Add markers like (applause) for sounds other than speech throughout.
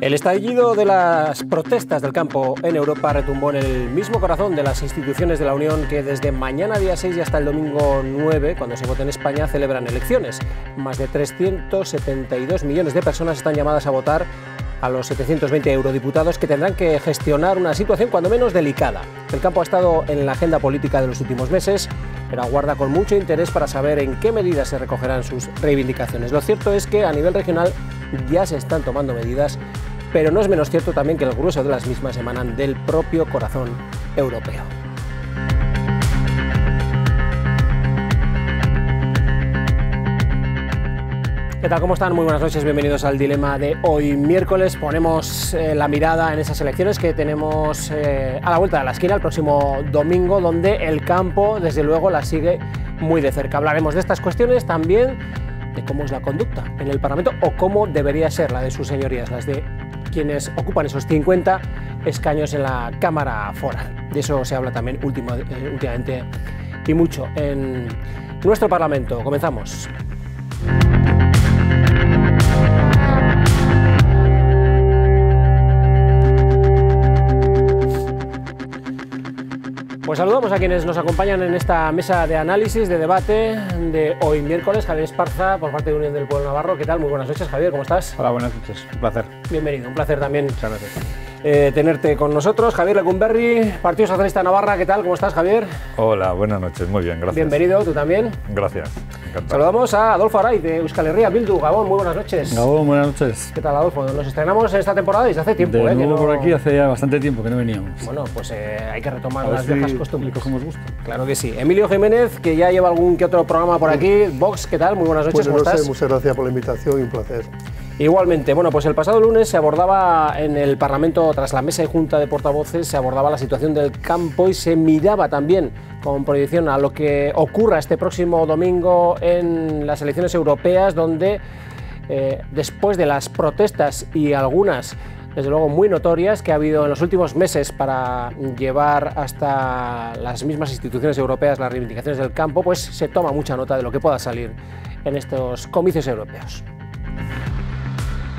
El estallido de las protestas del campo en Europa retumbó en el mismo corazón de las instituciones de la Unión que desde mañana día 6 y hasta el domingo 9, cuando se vote en España, celebran elecciones. Más de 372 millones de personas están llamadas a votar a los 720 eurodiputados que tendrán que gestionar una situación cuando menos delicada. El campo ha estado en la agenda política de los últimos meses, pero aguarda con mucho interés para saber en qué medida se recogerán sus reivindicaciones. Lo cierto es que a nivel regional ya se están tomando medidas, pero no es menos cierto también que el grueso de las mismas emanan del propio corazón europeo. ¿Qué tal? ¿Cómo están? Muy buenas noches, bienvenidos al dilema de hoy miércoles. Ponemos eh, la mirada en esas elecciones que tenemos eh, a la vuelta de la esquina el próximo domingo, donde el campo, desde luego, la sigue muy de cerca. Hablaremos de estas cuestiones también cómo es la conducta en el Parlamento o cómo debería ser la de sus señorías, las de quienes ocupan esos 50 escaños en la Cámara Foral. De eso se habla también eh, últimamente y mucho en nuestro Parlamento. Comenzamos. Pues saludamos a quienes nos acompañan en esta mesa de análisis, de debate de hoy miércoles. Javier Esparza, por parte de Unión del Pueblo Navarro. ¿Qué tal? Muy buenas noches, Javier. ¿Cómo estás? Hola, buenas noches. Un placer. Bienvenido. Un placer también. Muchas gracias. Eh, tenerte con nosotros. Javier Lecumberri, Partido Socialista Navarra, ¿qué tal? ¿Cómo estás, Javier? Hola, buenas noches, muy bien, gracias. Bienvenido, tú también. Gracias, encantado. Saludamos a Adolfo Aray de Euskal Herria, Bildu, Gabón, muy buenas noches. Gabón, buenas noches. ¿Qué tal, Adolfo? Nos estrenamos en esta temporada desde hace tiempo, de ¿eh? Nuevo por aquí hace ya bastante tiempo que no veníamos. Bueno, pues eh, hay que retomar las si viejas costumbres. cogemos gusto. Claro que sí. Emilio Jiménez, que ya lleva algún que otro programa por aquí. Vox, ¿qué tal? Muy buenas noches, ¿cómo no sé, Muchas gracias por la invitación y un placer. Igualmente, bueno, pues el pasado lunes se abordaba en el Parlamento, tras la mesa y junta de portavoces, se abordaba la situación del campo y se miraba también con proyección a lo que ocurra este próximo domingo en las elecciones europeas, donde eh, después de las protestas y algunas desde luego muy notorias que ha habido en los últimos meses para llevar hasta las mismas instituciones europeas las reivindicaciones del campo, pues se toma mucha nota de lo que pueda salir en estos comicios europeos.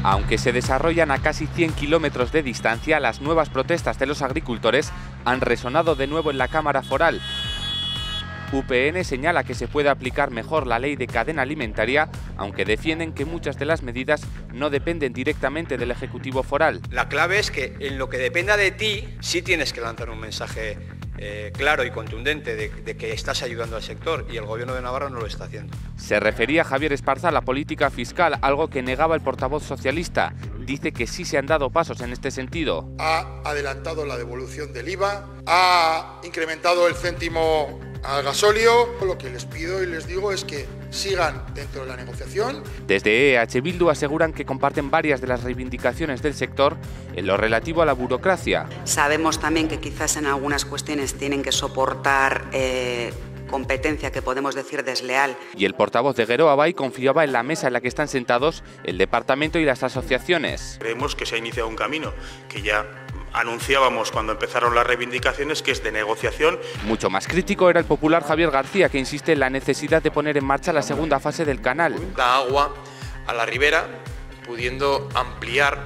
Aunque se desarrollan a casi 100 kilómetros de distancia, las nuevas protestas de los agricultores han resonado de nuevo en la Cámara Foral. UPN señala que se puede aplicar mejor la ley de cadena alimentaria, aunque defienden que muchas de las medidas no dependen directamente del Ejecutivo Foral. La clave es que en lo que dependa de ti, sí tienes que lanzar un mensaje eh, claro y contundente de, de, que estás ayudando al sector y el Gobierno de Navarra no lo está haciendo. Se refería Javier Esparza a la política fiscal, algo que negaba el portavoz socialista. Dice que sí se han dado pasos en este sentido. Ha adelantado la devolución del IVA, ha incrementado el céntimo al gasolio. Lo que les pido y les digo es que sigan dentro de la negociación. Desde EH Bildu aseguran que comparten varias de las reivindicaciones del sector en lo relativo a la burocracia. Sabemos también que quizás en algunas cuestiones tienen que soportar... Eh, competencia que podemos decir desleal. Y el portavoz de Gero Abay confiaba en la mesa en la que están sentados el departamento y las asociaciones. Creemos que se ha iniciado un camino que ya anunciábamos cuando empezaron las reivindicaciones, que es de negociación. Mucho más crítico era el popular Javier García, que insiste en la necesidad de poner en marcha la segunda fase del canal. Da agua a la ribera, pudiendo ampliar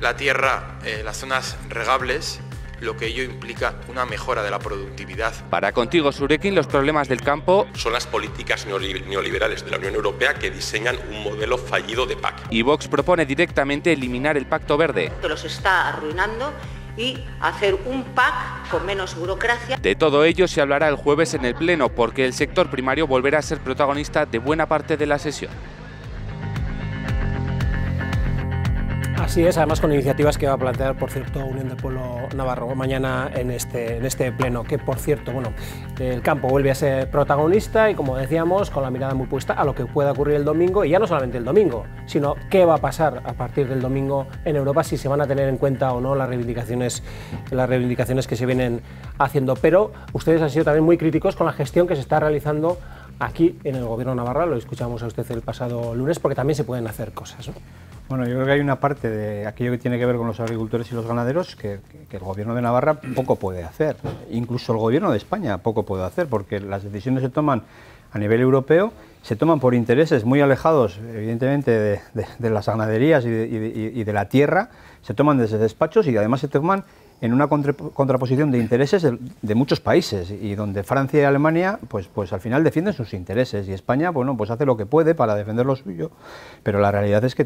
la tierra, eh, las zonas regables lo que ello implica una mejora de la productividad. Para Contigo Surekin, los problemas del campo son las políticas neoliberales de la Unión Europea que diseñan un modelo fallido de PAC. Y Vox propone directamente eliminar el Pacto Verde. Los está arruinando y hacer un PAC con menos burocracia. De todo ello se hablará el jueves en el Pleno, porque el sector primario volverá a ser protagonista de buena parte de la sesión. Así es, además con iniciativas que va a plantear, por cierto, Unión del Pueblo Navarro mañana este, en este, pleno, que por cierto, bueno, el campo vuelve a ser protagonista y como decíamos, con la mirada muy puesta a lo que pueda ocurrir el domingo, y ya no solamente el domingo, sino qué va a pasar a partir del domingo en Europa, si se van a tener en cuenta o no las reivindicaciones, las reivindicaciones que se vienen haciendo. Pero ustedes han sido también muy críticos con la gestión que se está realizando aquí en el Gobierno Navarra, lo escuchamos a usted el pasado lunes, porque también se pueden hacer cosas. Bueno, yo creo que hay una parte de aquello que tiene que ver con los agricultores y los ganaderos que, el gobierno de Navarra poco puede hacer. Incluso el gobierno de España poco puede hacer, porque las decisiones se toman a nivel europeo, se toman por intereses muy alejados, evidentemente, de, las ganaderías y y de la tierra, se toman desde despachos y además se toman en una contraposición de intereses de, muchos países y donde Francia y Alemania pues, pues al final defienden sus intereses y España bueno, pues hace lo que puede para defender lo suyo, pero la realidad es que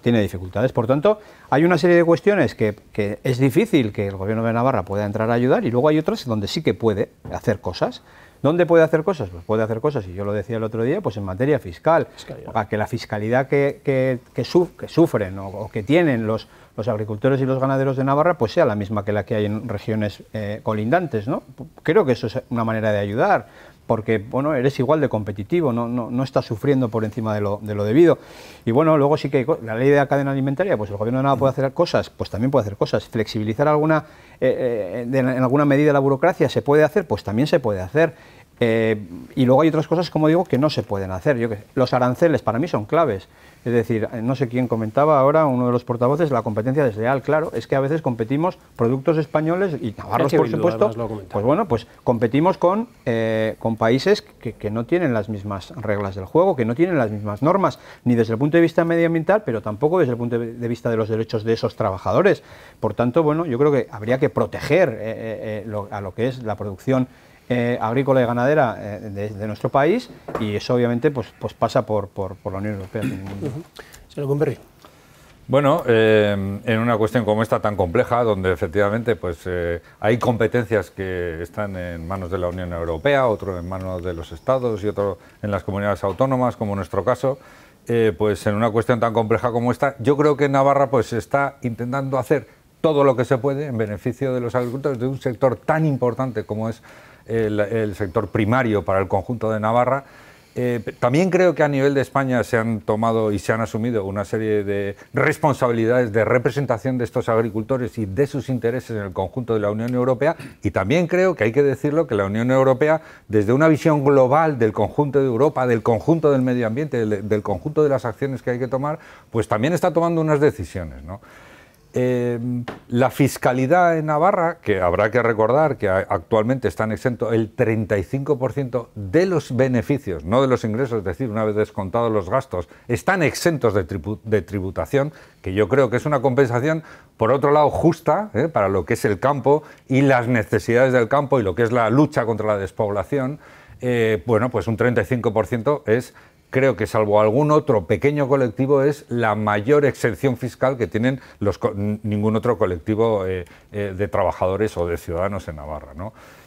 tiene dificultades. Por tanto, hay una serie de cuestiones que, es difícil que el gobierno de Navarra pueda entrar a ayudar y luego hay otras donde sí que puede hacer cosas. ¿Dónde puede hacer cosas? Pues puede hacer cosas, y yo lo decía el otro día, pues en materia fiscal, para que la fiscalidad que, sufren o que tienen los, los agricultores y los ganaderos de Navarra pues sea la misma que la que hay en regiones eh, colindantes. ¿no? Creo que eso es una manera de ayudar, porque bueno, eres igual de competitivo, no, no, no estás sufriendo por encima de lo, de lo, debido. Y bueno, luego sí que la ley de la cadena alimentaria, pues el gobierno de Navarra puede hacer cosas, pues también puede hacer cosas. Flexibilizar alguna, eh, eh, en alguna medida la burocracia se puede hacer, pues también se puede hacer. y luego hay otras cosas, como digo, que no se pueden hacer. los aranceles para mí son claves. Es decir, eh, no sé quién comentaba ahora, uno de los portavoces, la competencia desleal, claro, es que a veces competimos productos españoles y navarros, por supuesto. Pues bueno, pues competimos con, eh, con países que, no tienen las mismas reglas del juego, que no tienen las mismas normas, ni desde el punto de vista medioambiental, pero tampoco desde el punto de vista de los derechos de esos trabajadores. Por tanto, bueno, yo creo que habría que proteger eh, a lo que es la producción eh, agrícola y ganadera eh, de, nuestro país y eso obviamente pues, pues pasa por, por, la Unión Europea. Se lo Bueno, eh, en una cuestión como esta tan compleja, donde efectivamente pues, hay competencias que están en manos de la Unión Europea, otro en manos de los estados y otro en las comunidades autónomas, como en nuestro caso, pues en una cuestión tan compleja como esta, yo creo que Navarra pues está intentando hacer todo lo que se puede en beneficio de los agricultores de un sector tan importante como es el, sector primario para el conjunto de Navarra. Eh, también creo que a nivel de España se han tomado y se han asumido una serie de responsabilidades de representación de estos agricultores y de sus intereses en el conjunto de la Unión Europea. Y también creo que hay que decirlo que la Unión Europea, desde una visión global del conjunto de Europa, del conjunto del medio ambiente, del, conjunto de las acciones que hay que tomar, pues también está tomando unas decisiones. Em, la fiscalidad en Navarra, que habrá que recordar que actualmente están exentos el 35% de los beneficios, no de los ingresos, es decir, una vez descontados los gastos, están exentos de, tributación, que yo creo que es una compensación, por otro lado, justa ¿eh? para lo que es el campo y las necesidades del campo y lo que es la lucha contra la despoblación. Eh, bueno, pues un 35% es creo que salvo algún otro pequeño colectivo, es la mayor exención fiscal que tienen ningún otro colectivo eh, eh, de trabajadores o de ciudadanos en Navarra.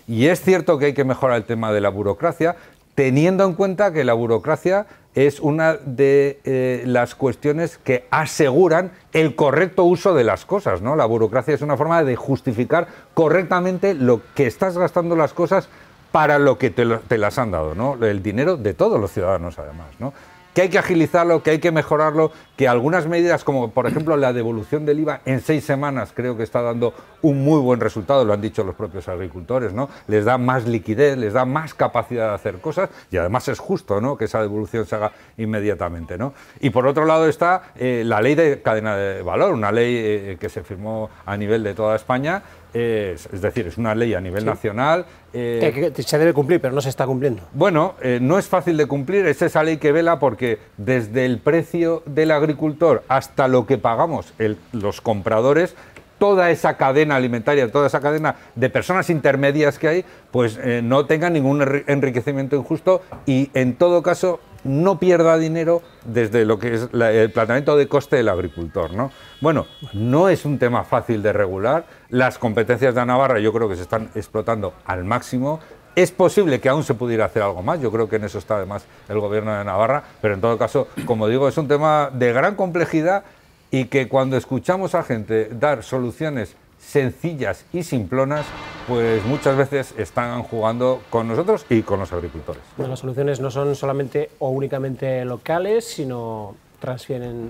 Y es cierto que hay que mejorar el tema de la burocracia, teniendo en cuenta que la burocracia es una de eh, las cuestiones que aseguran el correcto uso de las cosas, ¿no? La burocracia es una forma de justificar correctamente lo que estás gastando las cosas para lo que te, las han dado, ¿no? El dinero de todos los ciudadanos, además, ¿no? Que hay que agilizarlo, que hay que mejorarlo, que algunas medidas, como por ejemplo la devolución del IVA en seis semanas, creo que está dando un muy buen resultado, lo han dicho los propios agricultores, ¿no? Les da más liquidez, les da más capacidad de hacer cosas y además es justo, ¿no? Que esa devolución se haga inmediatamente, ¿no? Y por otro lado está eh, la ley de cadena de valor, una ley eh, que se firmó a nivel de toda España es, decir, es una ley a nivel nacional. Eh, que, se debe cumplir, pero no se está cumpliendo. Bueno, eh, no es fácil de cumplir, es esa ley que vela porque desde el precio del agricultor hasta lo que pagamos los compradores, toda esa cadena alimentaria, toda esa cadena de personas intermedias que hay, pues eh, no tenga ningún enriquecimiento injusto y en todo caso no pierda dinero desde lo que es el planteamiento de coste del agricultor. ¿no? Bueno, no es un tema fácil de regular, las competencias de Navarra yo creo que se están explotando al máximo, es posible que aún se pudiera hacer algo más, yo creo que en eso está además el gobierno de Navarra, pero en todo caso, como digo, es un tema de gran complejidad y que cuando escuchamos a gente dar soluciones sencillas y simplonas, pues muchas veces están jugando con nosotros y con los agricultores. las soluciones no son solamente o únicamente locales, sino transfieren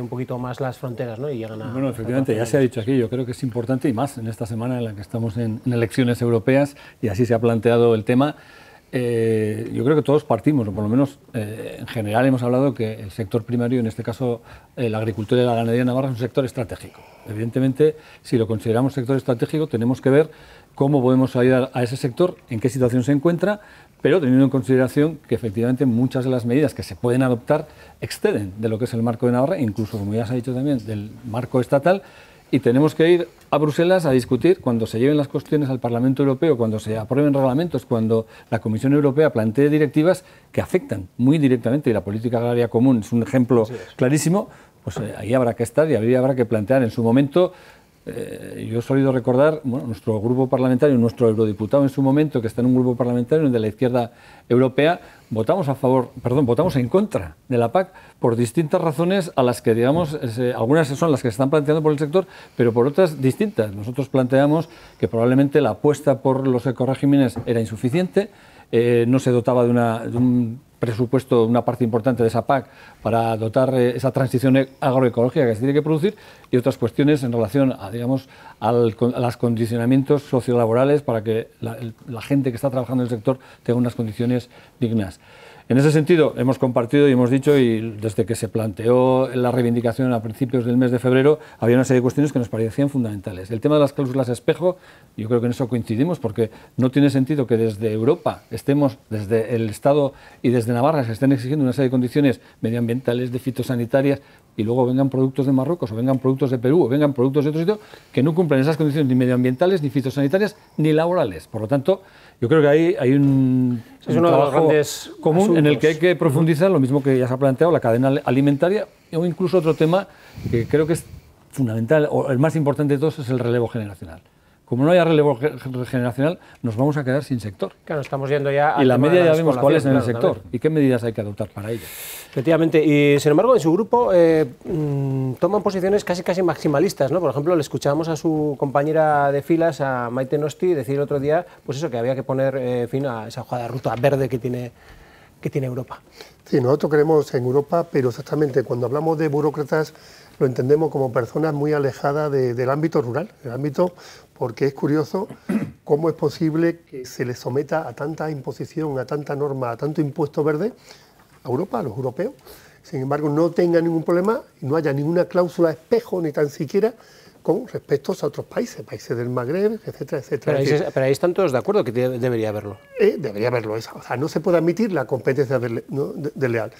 un poquito más las fronteras ¿no? y llegan a... Bueno, efectivamente, ya se ha dicho aquí, yo creo que es importante y más en esta semana en la que estamos en elecciones europeas y así se ha planteado el tema. Eh, yo creo que todos partimos, o por lo menos eh, en general hemos hablado que el sector primario, en este caso eh, la agricultura y la ganadería de Navarra, es un sector estratégico. Evidentemente, si lo consideramos sector estratégico, tenemos que ver cómo podemos ayudar a ese sector, en qué situación se encuentra, pero teniendo en consideración que efectivamente muchas de las medidas que se pueden adoptar exceden de lo que es el marco de Navarra, incluso, como ya se ha dicho también, del marco estatal y tenemos que ir a Bruselas a discutir cuando se lleven las cuestiones al Parlamento Europeo, cuando se aprueben reglamentos, cuando la Comisión Europea plantee directivas que afectan muy directamente, y la política agraria común es un ejemplo clarísimo, pues eh, ahí habrá que estar y ahí habrá que plantear en su momento. Eh, yo he solido recordar, nuestro grupo parlamentario, nuestro eurodiputado en su momento, que está en un grupo parlamentario de la izquierda europea, votamos a favor, perdón, votamos en contra de la PAC por distintas razones a las que, digamos, eh, algunas son las que se están planteando por el sector, pero por otras distintas. Nosotros planteamos que probablemente la apuesta por los ecoregímenes era insuficiente, eh, no se dotaba de, una, de un presupuesto, una parte importante de esa PAC para dotar eh, esa transición agroecológica que se tiene que producir y otras cuestiones en relación a, los condicionamientos sociolaborales para que la gente que está trabajando en el sector tenga unas condiciones dignas. En ese sentido, hemos compartido y hemos dicho, y desde que se planteó la reivindicación a principios del mes de febrero, había una serie de cuestiones que nos parecían fundamentales. El tema de las cláusulas espejo, yo creo que en eso coincidimos, porque no tiene sentido que desde Europa estemos, desde el Estado y desde Navarra, se estén exigiendo una serie de condiciones medioambientales, de fitosanitarias, y luego vengan productos de Marruecos o vengan productos de Perú o vengan productos de otro sitio que no cumplen esas condiciones ni medioambientales, ni fitosanitarias, ni laborales. Por lo tanto, yo creo que ahí hay un, es uno trabajo de los grandes común en el que hay que profundizar, lo mismo que ya se ha planteado, la cadena alimentaria o incluso otro tema que creo que es fundamental o el más importante de todos es el relevo generacional como no haya relevo generacional, nos vamos a quedar sin sector. Claro, estamos yendo ya a Y la media ya vemos cuál es en el sector y qué medidas hay que adoptar para ello. Efectivamente, y sin embargo, en su grupo eh, mm, toman posiciones casi casi maximalistas, ¿no? Por ejemplo, le escuchábamos a su compañera de filas, a Maite Nosti, decir el otro día, pues eso, que había que poner eh, fin a esa jugada de ruta verde que tiene, que tiene Europa. Sí, nosotros creemos en Europa, pero exactamente cuando hablamos de burócratas lo entendemos como personas muy alejadas del ámbito rural, el ámbito porque es curioso cómo es posible que se le someta a tanta imposición, a tanta norma, a tanto impuesto verde a Europa, a los europeos, sin embargo no tenga ningún problema y no haya ninguna cláusula espejo ni tan siquiera con respecto a otros países, países del Magreb, etcétera, etcétera. Pero ahí, están todos de acuerdo que debería haberlo. Eh, debería haberlo, o sea, no se puede admitir la competencia desleal. De, Leal.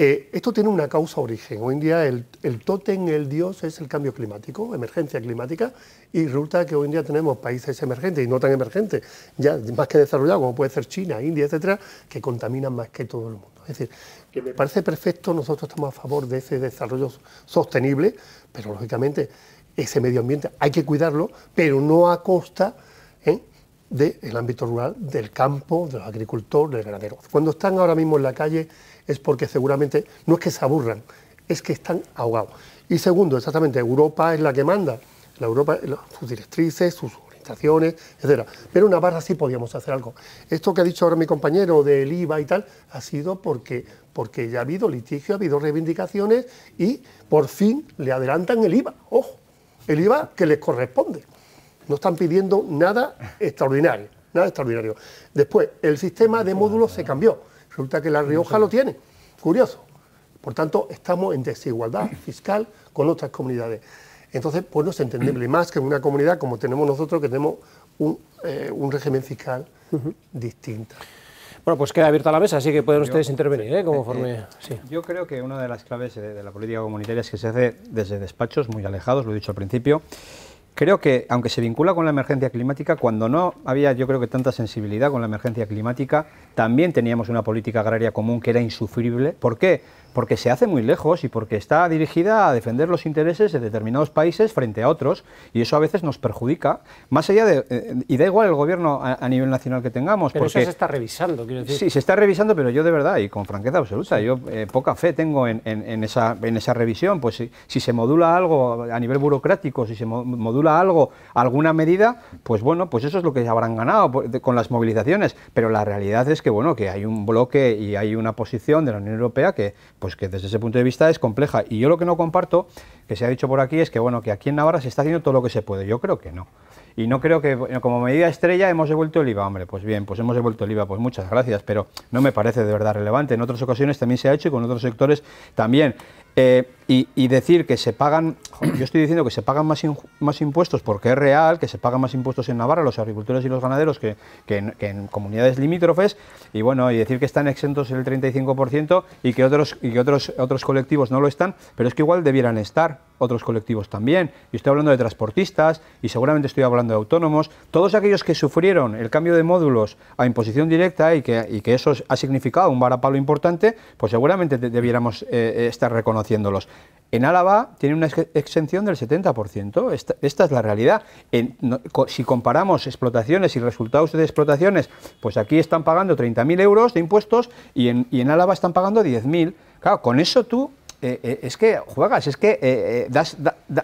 Eh, esto tiene una causa origen. Hoy en día el, el tótem, el dios, es el cambio climático, emergencia climática, y resulta que hoy en día tenemos países emergentes y no tan emergentes, ya más que desarrollados, como puede ser China, India, etcétera, que contaminan más que todo el mundo. Es decir, que me parece perfecto, nosotros estamos a favor de ese desarrollo sostenible, pero lógicamente ese medio ambiente hay que cuidarlo, pero no a costa ¿eh? del ámbito rural, del campo, del agricultor, del ganadero. Cuando están ahora mismo en la calle es porque seguramente no es que se aburran, es que están ahogados. Y segundo, exactamente, Europa es la que manda, la Europa, sus directrices, sus orientaciones, etcétera. Pero en Navarra sí podíamos hacer algo. Esto que ha dicho ahora mi compañero del IVA y tal, ha sido porque, porque ya ha habido litigio, ha habido reivindicaciones y por fin le adelantan el IVA. Ojo, el IVA que les corresponde. No están pidiendo nada extraordinario, nada extraordinario. Después, el sistema de módulos se cambió Resulta que La Rioja lo tiene. Curioso. Por tanto, estamos en desigualdad fiscal con otras comunidades. Entonces, pues no es entendible más que en una comunidad como tenemos nosotros, que tenemos un, eh, régimen fiscal distinto. Bueno, pues queda abierta la mesa, así que pueden ustedes intervenir, ¿eh? eh yo creo que una de las claves de, la política comunitaria es que se hace desde despachos muy alejados, lo he dicho al principio, Creo que, aunque se vincula con la emergencia climática, cuando no había yo creo que tanta sensibilidad con la emergencia climática, también teníamos una política agraria común que era insufrible. ¿Por qué? porque se hace muy lejos y porque está dirigida a defender los intereses de determinados países frente a otros, y eso a veces nos perjudica, más allá de... Eh, y da igual el gobierno a, nivel nacional que tengamos. Pero eso se está revisando, quiero decir. Sí, se está revisando, pero yo de verdad, y con franqueza absoluta, yo eh, poca fe tengo en, esa, en esa revisión, pues si, se modula algo a nivel burocrático, si se modula algo, alguna medida, pues bueno, pues eso es lo que habrán ganado con las movilizaciones, pero la realidad es que, bueno, que hay un bloque y hay una posición de la Unión Europea que... Pues, pues que desde ese punto de vista es compleja. Y yo lo que no comparto, que se ha dicho por aquí, es que bueno, que aquí en Navarra se está haciendo todo lo que se puede. Yo creo que no. Y no creo que como medida estrella hemos devuelto el IVA. Hombre, pues bien, pues hemos devuelto el IVA, pues muchas gracias, pero no me parece de verdad relevante. En otras ocasiones también se ha hecho y con otros sectores también. Eh, y, decir que se pagan, yo estoy diciendo que se pagan más, más impuestos porque es real, que se pagan más impuestos en Navarra, los agricultores y los ganaderos, que, en, comunidades limítrofes, y bueno, y decir que están exentos el 35% y que, otros, y otros, otros colectivos no lo están, pero es que igual debieran estar otros colectivos también. y estoy hablando de transportistas y seguramente estoy hablando de autónomos, todos aquellos que sufrieron el cambio de módulos a imposición directa y que, que eso ha significado un varapalo importante, pues seguramente debiéramos eh, eh, estar reconocidos en Álava tiene una exención del 70%. Esta, es la realidad. si comparamos explotaciones y resultados de explotaciones, pues aquí están pagando 30.000 euros de impuestos y en, Álava están pagando 10.000. Claro, con eso tú eh, eh, es que juegas, es que eh,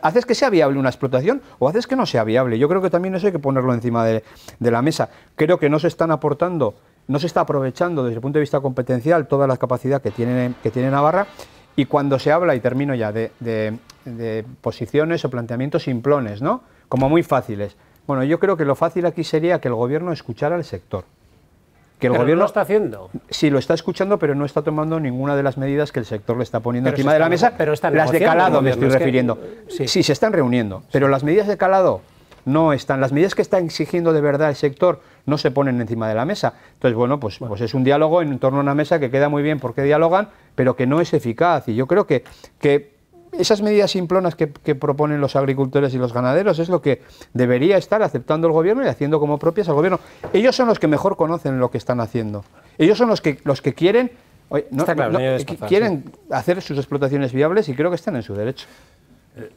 haces que sea viable una explotación o haces que no sea viable. Yo creo que también eso hay que ponerlo encima de, la mesa. Creo que no se están aportando, no se está aprovechando desde el punto de vista competencial toda la capacidad que que tiene Navarra y cuando se habla, y termino ya, de, posiciones o planteamientos simplones, ¿no? Como muy fáciles. Bueno, yo creo que lo fácil aquí sería que el gobierno escuchara al sector. Que el gobierno no lo está haciendo. Sí, lo está escuchando, pero no está tomando ninguna de las medidas que el sector le está poniendo encima de la mesa. Pero están las de calado me estoy refiriendo. sí. se están reuniendo, pero las medidas de calado no están, las medidas que está exigiendo de verdad el sector no se ponen encima de la mesa. Entonces, pues, bueno, pues, es un diálogo en torno a una mesa que queda muy bien porque dialogan, pero que no es eficaz. Y yo creo que, que esas medidas simplonas que, proponen los agricultores y los ganaderos es lo que debería estar aceptando el gobierno y haciendo como propias al gobierno. Ellos son los que mejor conocen lo que están haciendo. Ellos son los que, los que quieren, quieren hacer sus explotaciones viables y creo que están en su derecho. Eh,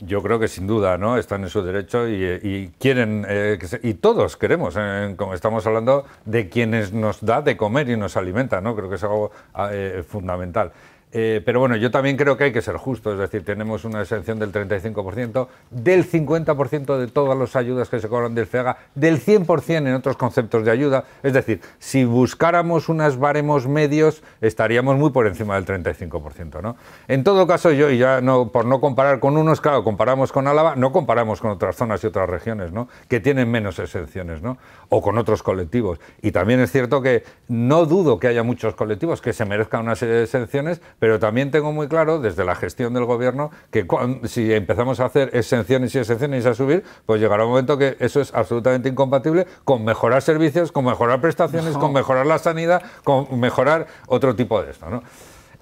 yo creo que sin duda, ¿no? Están en su derecho y, eh, quieren, eh, y todos queremos, como estamos hablando, de quienes nos da de comer y nos alimenta, ¿no? Creo que es algo ah, fundamental. Eh, pero bueno, yo también creo que hay que ser justo, es decir, tenemos una exención del 35%, del 50% de todas las ayudas que se cobran del FEGA, del 100% en otros conceptos de ayuda. Es decir, si buscáramos unas baremos medios, estaríamos muy por encima del 35%. ¿no? En todo caso, yo, y ya por no comparar con unos, claro, comparamos con Álava, no comparamos con otras zonas y otras regiones ¿no? que tienen menos exenciones, ¿no? o con otros colectivos. Y también es cierto que no dudo que haya muchos colectivos que se merezcan una serie de exenciones pero también tengo muy claro desde la gestión del gobierno que si empezamos a hacer exenciones y exenciones y a subir, pues llegará un momento que eso es absolutamente incompatible con mejorar servicios, con mejorar prestaciones, con mejorar la sanidad, con mejorar otro tipo de esto,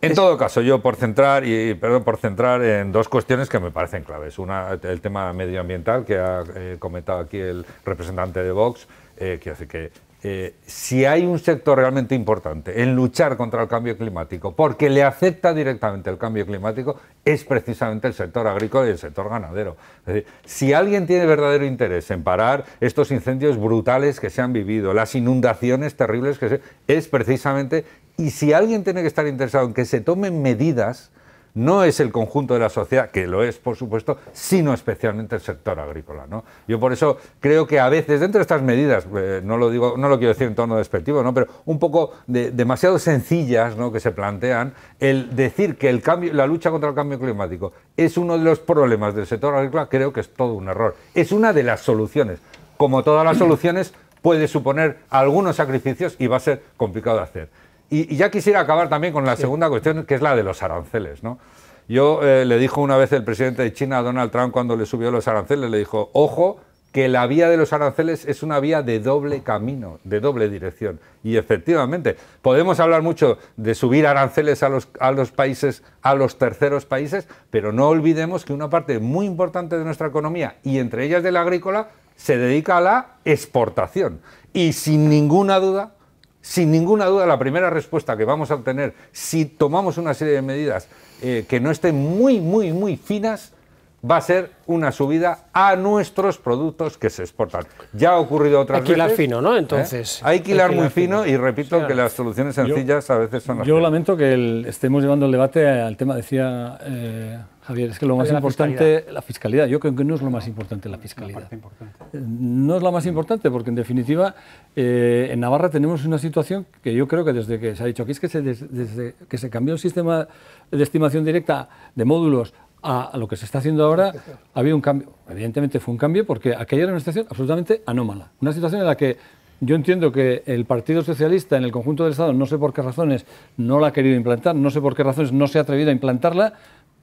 En todo caso, yo por centrar y perdón, por centrar en dos cuestiones que me parecen claves. Una, el tema medioambiental que ha eh, comentado aquí el representante de Vox, eh, que que, que eh, si hay un sector realmente importante en luchar contra el cambio climático, porque le afecta directamente el cambio climático, es precisamente el sector agrícola y el sector ganadero. si alguien tiene verdadero interés en parar estos incendios brutales que se han vivido, las inundaciones terribles que se... es precisamente... Y si alguien tiene que estar interesado en que se tomen medidas no es el conjunto de la sociedad, que lo es, por supuesto, sino especialmente el sector agrícola. ¿no? Yo por eso creo que a veces, dentro de estas medidas, eh, no, lo digo, no lo quiero decir en tono despectivo, pero un poco demasiado sencillas ¿no? que se plantean, el decir que la lucha contra el cambio climático es uno de los problemas del sector agrícola, creo que es todo un error. Es una de las soluciones. Como todas las soluciones, puede suponer algunos sacrificios y va a ser complicado hacer. Y, ya quisiera acabar también con la segunda cuestión, que es la de los aranceles. ¿no? Yo eh, le dijo una vez el presidente de China Donald Trump cuando le subió los aranceles, le dijo, ojo, que la vía de los aranceles es una vía de doble camino, de doble dirección. Y efectivamente, podemos hablar mucho de subir aranceles a los, a los países, a los terceros países, pero no olvidemos que una parte muy importante de nuestra economía, y entre ellas de la agrícola, se dedica a la exportación. Y sin ninguna duda, sin ninguna duda, la primera respuesta que vamos a obtener si tomamos una serie de medidas eh, que no estén muy, muy, muy finas va a ser una subida a nuestros productos que se exportan. Ya ha ocurrido otra vez Hay que hilar fino, ¿no? ¿eh? Entonces. Hay que hilar muy fino, y repito que las soluciones sencillas a veces son las Yo lamento que estemos llevando el debate al tema, decía... Eh, Javier, es que lo más importante, la fiscalidad, yo creo que no es lo más importante la fiscalidad. No es la más importante, porque en definitiva eh, en Navarra tenemos una situación que yo creo que desde que se ha dicho aquí, es que desde que se cambió el sistema de estimación directa de módulos a, lo que se está haciendo ahora, había un cambio. Evidentemente fue un cambio porque aquella era una situación absolutamente anómala. Una situación en la que yo entiendo que el Partido Socialista en el conjunto del Estado, no sé por qué razones, no la ha querido implantar, no sé por qué razones no se ha atrevido a implantarla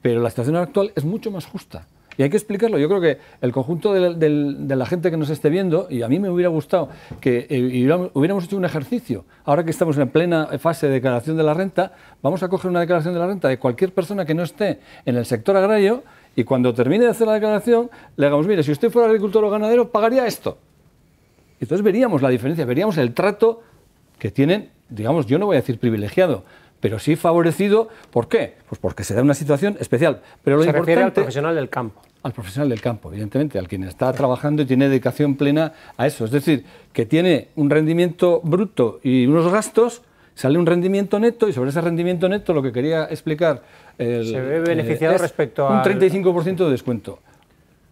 pero la situación actual es mucho más justa. Y hay que explicarlo. Yo creo que el conjunto de la, gente que nos esté viendo, y a mí me hubiera gustado que eh, hubiéramos hecho un ejercicio. Ahora que estamos en plena fase de declaración de la renta, vamos a coger una declaración de la renta de cualquier persona que no esté en el sector agrario y cuando termine de hacer la declaración, le hagamos, mire, si usted fuera agricultor o ganadero, pagaría esto. Entonces veríamos la diferencia, veríamos el trato que tienen, digamos, yo no voy a decir privilegiado, pero sí favorecido. ¿Por qué? Pues porque se da una situación especial. Pero lo se refiere al profesional del campo. Al profesional del campo, evidentemente, al quien está trabajando y tiene dedicación plena a eso. Es decir, que tiene un rendimiento bruto y unos gastos, sale un rendimiento neto y sobre ese rendimiento neto lo que quería explicar... El, se ve beneficiado eh, respecto a... Un 35% de descuento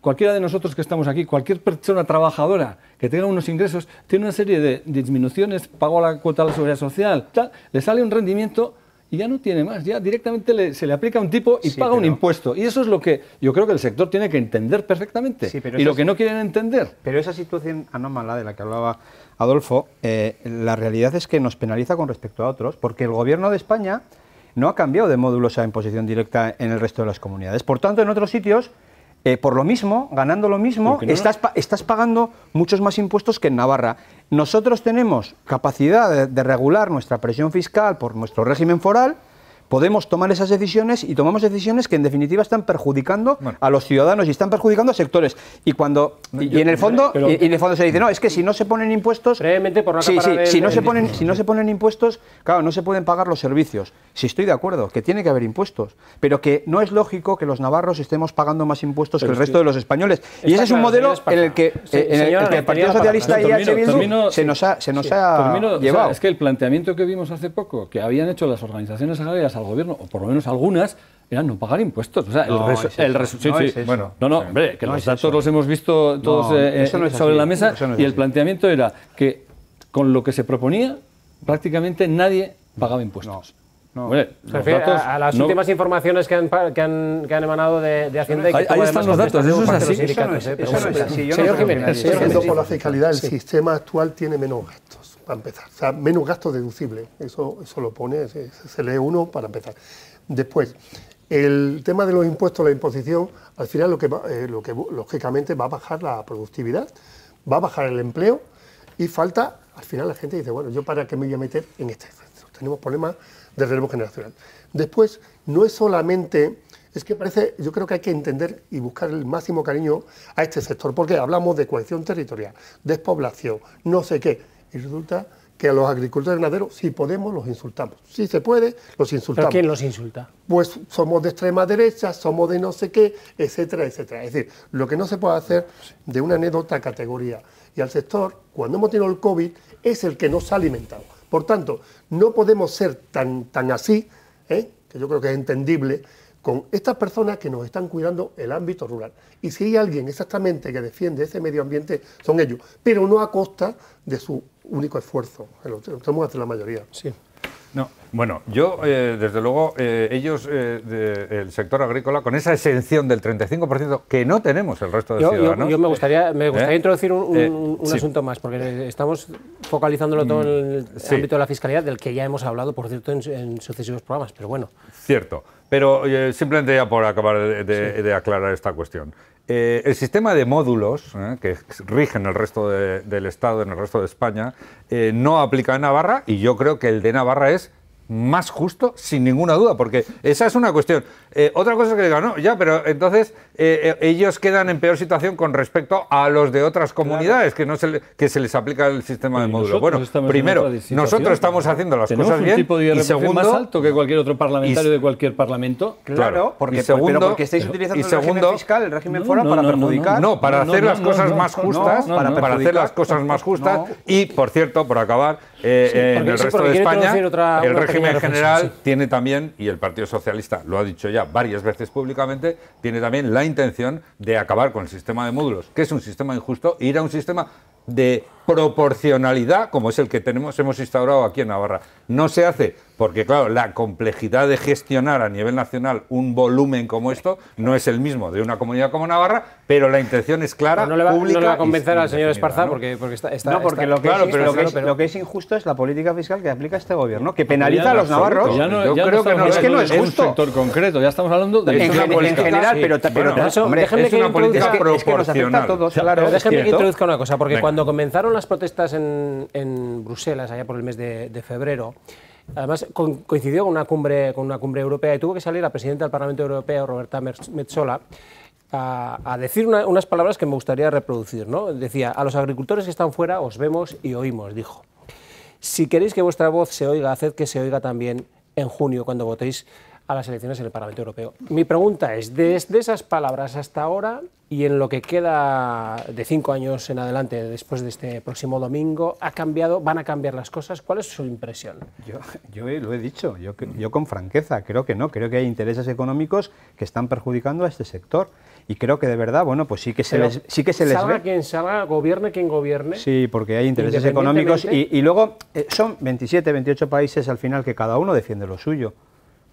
cualquiera de nosotros que estamos aquí, cualquier persona trabajadora que tenga unos ingresos, tiene una serie de disminuciones, pago la cuota de la seguridad social, le sale un rendimiento y ya no tiene más, ya directamente se le aplica un tipo y paga un impuesto. Y eso es lo que yo creo que el sector tiene que entender perfectamente y lo que no quieren entender. Pero esa situación anómala de la que hablaba Adolfo, eh, la realidad es que nos penaliza con respecto a otros, porque el gobierno de España no ha cambiado de módulos a imposición directa en el resto de las comunidades. Por tanto, en otros sitios eh, por lo mismo, ganando lo mismo, estás, pagando muchos más impuestos que en Navarra. Nosotros tenemos capacidad de regular nuestra presión fiscal por nuestro régimen foral, podemos tomar esas decisiones y tomamos decisiones que en definitiva están perjudicando a los ciudadanos y están perjudicando a sectores. Y cuando y, en el fondo y, en el fondo se dice, no, es que si no se ponen impuestos, Realmente por si no se ponen si no se ponen impuestos, claro, no se pueden pagar los servicios. ...si estoy de acuerdo, que tiene que haber impuestos, pero que no es lógico que los navarros estemos pagando más impuestos que el resto de los españoles. y ese es un modelo en el que, eh, el, Partido Socialista y se nos ha, llevado. es que el planteamiento que vimos hace poco, que habían hecho las organizaciones agrarias gobierno, o por lo menos algunas, eran no pagar impuestos. O sea, el, bueno, no, no, hombre, que los datos los hemos visto todos eh, sobre la mesa y el planteamiento era que con lo que se proponía prácticamente nadie pagaba impuestos. No. a, las últimas informaciones que han, que han, que han emanado de, Hacienda. Ahí, ahí están los datos, eso es así. Eso no es, así. Señor Jiménez. la fiscalidad, el sistema actual tiene menos gastos para empezar. O sea, menos gastos deducible, eso, eso lo pone, se, lee uno para empezar. Después, el tema de los impuestos, la imposición, al final lo que, eh, lo que lógicamente va a bajar la productividad, va a bajar el empleo y falta, al final la gente dice, bueno, yo para qué me voy a meter en este Tenemos problemas de relevo generacional. Después, no es solamente, es que parece, yo creo que hay que entender y buscar el máximo cariño a este sector, porque hablamos de cohesión territorial, despoblación, no sé qué y resulta que a los agricultores ganaderos, si podemos, los insultamos. Si se puede, los insultamos. ¿A quién los insulta? Pues somos de extrema derecha, somos de no sé qué, etcétera, etcétera. Es decir, lo que no se puede hacer de una anécdota categoría. Y al sector, cuando hemos tenido el COVID, es el que nos ha alimentado. Por tanto, no podemos ser tan, tan así, ¿eh? que yo creo que es entendible, con estas personas que nos están cuidando el ámbito rural. Y si hay alguien exactamente que defiende ese medio ambiente, son ellos, pero no a costa de su único esfuerzo. Lo tenemos hacer la mayoría. Sí. No, bueno, yo, eh, desde luego, eh, ellos, eh, el sector agrícola, con esa exención del 35% que no tenemos el resto de ciudadanos. Yo, me gustaría, ¿Eh? introducir un, asunto más, porque estamos focalizándolo todo en el ámbito de la fiscalía, del que ya hemos hablado, por cierto, en, en sucesivos programas, pero bueno. Cierto. Pero simplemente ya por acabar de, aclarar esta cuestión. Eh, el sistema de módulos eh, que rigen el resto del Estado, en el resto de España, eh, no aplica en Navarra y yo creo que el de Navarra es más justo, sin ninguna duda, porque esa es una cuestión. Eh, otra cosa es que digan, no, ya, pero entonces eh, eh, ellos quedan en peor situación con respecto a los de otras comunidades que no se, que se les aplica el sistema de módulo. Bueno, primero, nosotros estamos haciendo las cosas bien. y segundo, más alto que cualquier otro parlamentario de cualquier parlamento. Claro, porque, segundo, estáis utilizando y segundo, el régimen fiscal, el régimen para perjudicar. No, para hacer las cosas más justas, para hacer las cosas más justas. Y, por cierto, por acabar, eh, eh, en el resto de España, el régimen general tiene también, y el Partido Socialista lo ha dicho ya varias veces públicamente, tiene también la intención de acabar con el sistema de módulos, que es un sistema injusto, e ir a un sistema de proporcionalidad, como es el que tenemos, hemos instaurado aquí en Navarra. No se hace, porque claro, la complejidad de gestionar a nivel nacional un volumen como esto no es el mismo de una comunidad como Navarra, pero la intención es clara, no, le va, a convencer al señor Esparza porque, está, lo, que es, injusto es la política fiscal que aplica este gobierno, que penaliza a los navarros. Yo creo que no es, que un sector concreto, ya estamos hablando de... En, en general, pero, pero es una política proporcional. que introduzca una cosa, porque cuando comenzaron las protestas en, Bruselas, allá por el mes de, febrero, además coincidió con una, cumbre, con una cumbre europea y tuvo que salir la presidenta del Parlamento Europeo, Roberta Metzola, a, a decir unas palabras que me gustaría reproducir. ¿no? Decía, a los agricultores que están fuera os vemos y oímos, dijo. Si queréis que vuestra voz se oiga, haced que se oiga también en junio cuando votéis a las elecciones en el Parlamento Europeo. Mi pregunta es, desde esas palabras hasta ahora, y en lo que queda de cinco años en adelante, después de este próximo domingo, ha cambiado, van a cambiar las cosas. ¿Cuál es su impresión? Yo, eh, lo he dicho, yo, con franqueza, creo que no, creo que hay intereses económicos que están perjudicando a este sector y creo que de verdad, bueno, pues sí que se les, sí que se les quien salga, gobierne quien gobierne. Sí, porque hay intereses económicos y, luego eh, son 27, 28 países al final que cada uno defiende lo suyo.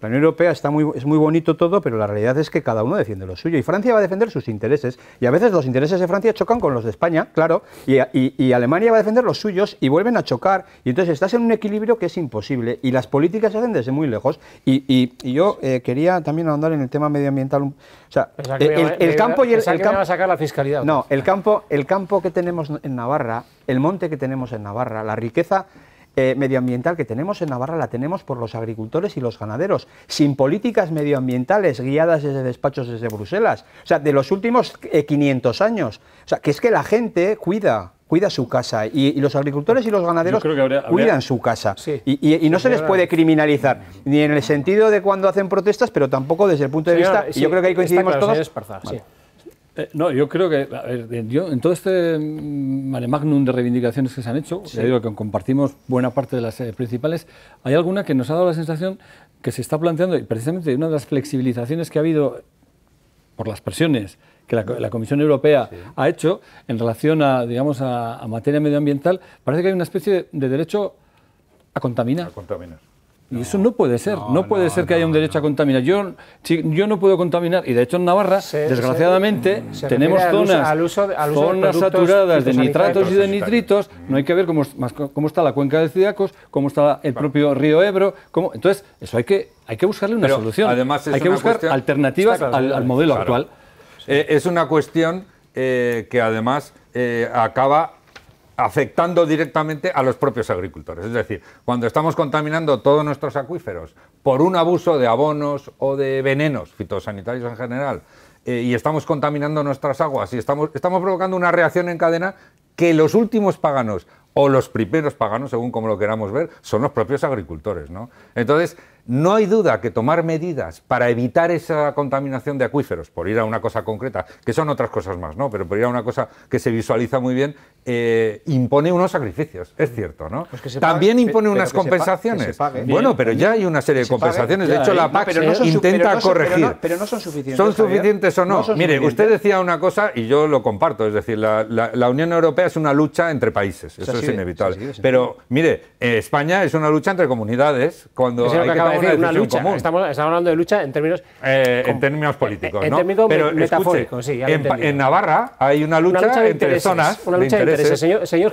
La Unión Europea está muy, es muy bonito todo, pero la realidad es que cada uno defiende lo suyo. Y Francia va a defender sus intereses. Y a veces los intereses de Francia chocan con los de España, claro. Y, Alemania va a defender los suyos y vuelven a chocar. Y entonces estás en un equilibrio que es imposible. Y las políticas se hacen desde muy lejos. Y, yo eh, quería también ahondar en el tema medioambiental. O sea, el, campo y el, campo. a sacar la fiscalidad. No, pues. el campo, el campo que tenemos en Navarra, el monte que tenemos en Navarra, la riqueza eh, medioambiental que tenemos en Navarra la tenemos por los agricultores y los ganaderos, sin políticas medioambientales guiadas desde despachos desde Bruselas, o sea, de los últimos 500 eh, años. O sea, que es que la gente cuida cuida su casa y, los agricultores y los ganaderos cuidan su casa y, no se les puede criminalizar mm. ni en el sentido de cuando hacen protestas pero tampoco desde el punto de vista yo creo que ahí coincidimos todos eh, no, yo creo que a yo, en todo este mm, mare magnum de reivindicaciones que se han hecho, ya que compartimos buena parte de las eh, principales, hay alguna que nos ha dado la sensación que se está planteando, y precisamente una de las flexibilizaciones que ha habido por las presiones que la, Comisión Europea ha hecho en relación a, digamos, a, materia medioambiental, parece que hay una especie de, derecho A contaminar. Y eso no puede ser. No, puede ser que haya un derecho a contaminar. Yo, yo no puedo contaminar. Y de hecho en Navarra, desgraciadamente, tenemos zonas, saturadas de nitratos y de nitritos. No hay que ver cómo, está la cuenca de Cidacos, cómo está el propio río Ebro. entonces, eso hay que, hay que buscarle una solución. hay que buscar alternativas al, modelo actual. Eh, es una cuestión eh, que además eh, acaba afectando directamente a los propios agricultores. Es decir, cuando estamos contaminando todos nuestros acuíferos por un abuso de abonos o de venenos fitosanitarios en general, eh, y estamos contaminando nuestras aguas y estamos, estamos provocando una reacción en cadena que los últimos paganos o los primeros paganos, según como lo queramos ver, son los propios agricultores. ¿no? Entonces, no hay duda que tomar medidas para evitar esa contaminación de acuíferos, por ir a una cosa concreta, que son otras cosas más, ¿no? Pero por ir a una cosa que se visualiza muy bien, eh, impone unos sacrificios, es cierto, ¿no? Pues También impone unas compensaciones. bueno, pero ya hay una serie de compensaciones. de hecho, la PAC intenta corregir. Pero no, son suficientes. ¿Son suficientes o no? Mire, usted decía una cosa y yo lo comparto, es decir, la, Unión Europea es una lucha entre países, eso, es inevitable. pero mire, eh, España es una lucha entre comunidades cuando hay que una lucha. Estamos, hablando de lucha en términos, eh, en términos políticos. En, Pero, metafóricos, En, Navarra hay una lucha, entre zonas. Una lucha de intereses, señor,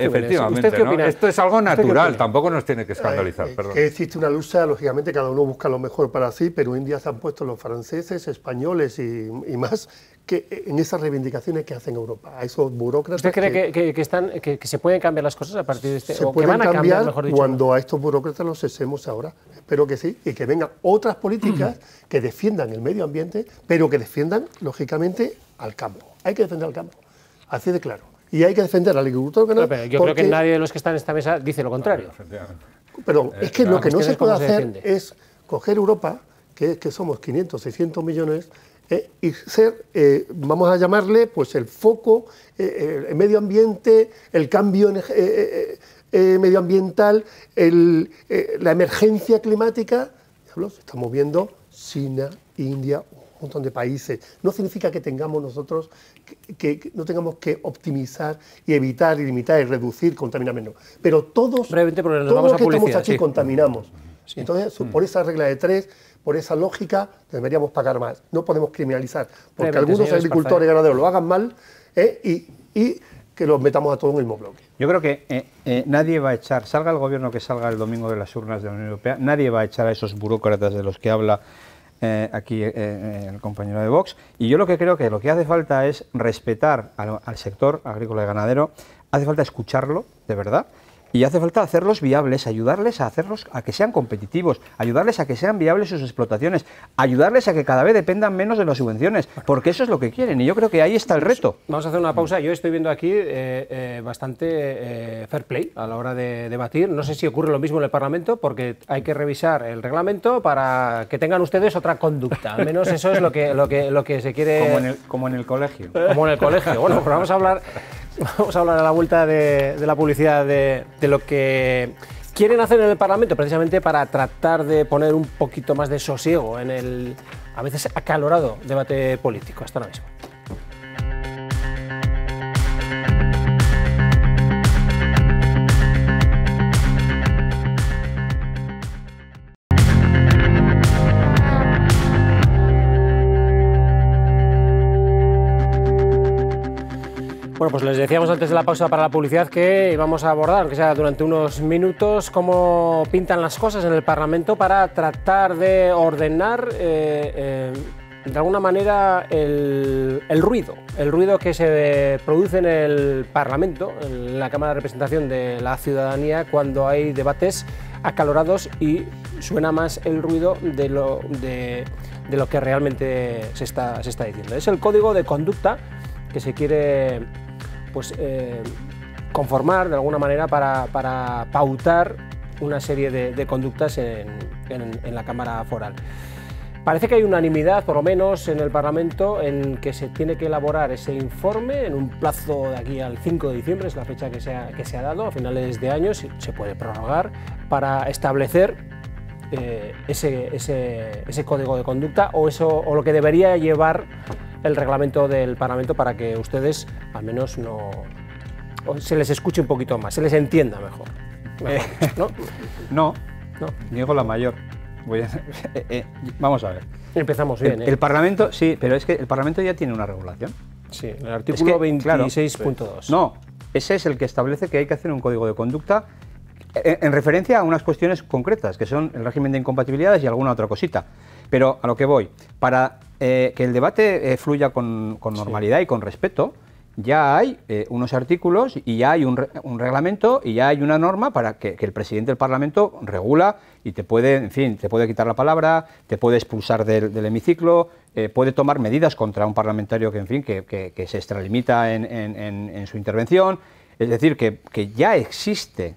Esto es algo natural, tampoco nos tiene que escandalizar. Que existe una lucha, lógicamente cada uno busca lo mejor para sí, pero en día se han puesto los franceses, españoles y más eh, en esas reivindicaciones que hacen Europa, a esos burócratas. ¿Usted cree que, que, están, que, se pueden cambiar las cosas a partir de este se o pueden van a cambiar, cuando a estos burócratas los cesemos ahora? Espero que sí, y que vengan otras políticas (clears throat) que defiendan el medio ambiente, pero que defiendan, lógicamente, al campo. Hay que defender al campo, así de claro. Y hay que defender al agricultor yo creo que nadie de los que están en esta mesa dice lo contrario. Pero eh, es que lo que no se puede hacer es coger Europa, que, que somos 500, 600 millones, eh, y ser, eh, vamos a llamarle, pues el foco, eh, el medio ambiente, el cambio medioambiental, la emergencia climática. estamos viendo China, India, un montón de países. No significa que tengamos nosotros, que, no tengamos que optimizar y evitar y limitar y reducir, contaminar menos. Pero todos, todos los que a estamos aquí contaminamos. Entonces, mm. por esa regla de tres, por esa lógica deberíamos pagar más. No podemos criminalizar, porque algunos agricultores y ganaderos lo hagan mal eh, y, que los metamos a todos en el mismo bloque. Yo creo que eh, eh, nadie va a echar, salga el gobierno que salga el domingo de las urnas de la Unión Europea, nadie va a echar a esos burócratas de los que habla aquí el compañero de Vox. Y yo lo que creo que lo que hace falta es respetar al sector agrícola y ganadero, hace falta escucharlo, de verdad, y hace falta hacerlos viables, ayudarles a hacerlos a que sean competitivos, ayudarles a que sean viables sus explotaciones, ayudarles a que cada vez dependan menos de las subvenciones, porque eso es lo que quieren. Y yo creo que ahí está el reto. Vamos a hacer una pausa. Yo estoy viendo aquí eh, eh, bastante eh, fair play a la hora de debatir. No sé si ocurre lo mismo en el Parlamento, porque hay que revisar el reglamento para que tengan ustedes otra conducta. Al menos eso es lo que, lo que, lo que se quiere. Como en el, como en el colegio. Como en el colegio. Bueno, pues vamos a hablar (laughs) Vamos a hablar a la vuelta de, la publicidad de, de lo que quieren hacer en el Parlamento, precisamente para tratar de poner un poquito más de sosiego en el a veces acalorado debate político. Hasta ahora mismo. Bueno, pues les decíamos antes de la pausa para la publicidad que íbamos a abordar, que sea durante unos minutos, cómo pintan las cosas en el Parlamento para tratar de ordenar eh, eh, de alguna manera el, ruido, el ruido que se produce en el Parlamento, en la Cámara de Representación de la Ciudadanía, cuando hay debates acalorados y suena más el ruido de lo, lo que realmente se está, se está diciendo. Es el código de conducta que se quiere pues, eh, conformar de alguna manera para, pautar una serie de, conductas en, la Cámara Foral. Parece que hay unanimidad, por lo menos en el Parlamento, en que se tiene que elaborar ese informe en un plazo de aquí al 5 de diciembre, es la fecha que se ha, que se ha dado, a finales de año se puede prorrogar, para establecer eh, ese, ese, código de conducta o, eso, o lo que debería llevar el reglamento del Parlamento para que ustedes al menos no se les escuche un poquito más, se les entienda mejor. Eh, (laughs) ¿no? ¿no? no, la mayor. (laughs) Eh, eh, vamos a ver. Empezamos bien. El, el, Parlamento, sí, pero es que el Parlamento ya tiene una regulación. Sí, el artículo es 26.2. no, ese es el que establece que hay que hacer un código de conducta en referencia a unas cuestiones concretas, que son el régimen de incompatibilidades y alguna otra cosita. Pero a lo que voy, para eh, que el debate eh, fluya con, normalidad y con respeto, ya hay eh, unos artículos y ya hay un, reglamento y ya hay una norma para que, el presidente del Parlamento regula y te puede, en fin, te puede quitar la palabra, te puede expulsar del, hemiciclo, puede tomar medidas contra un parlamentario que, en fin, que, se extralimita en, en, su intervención. Es decir, que, ya existe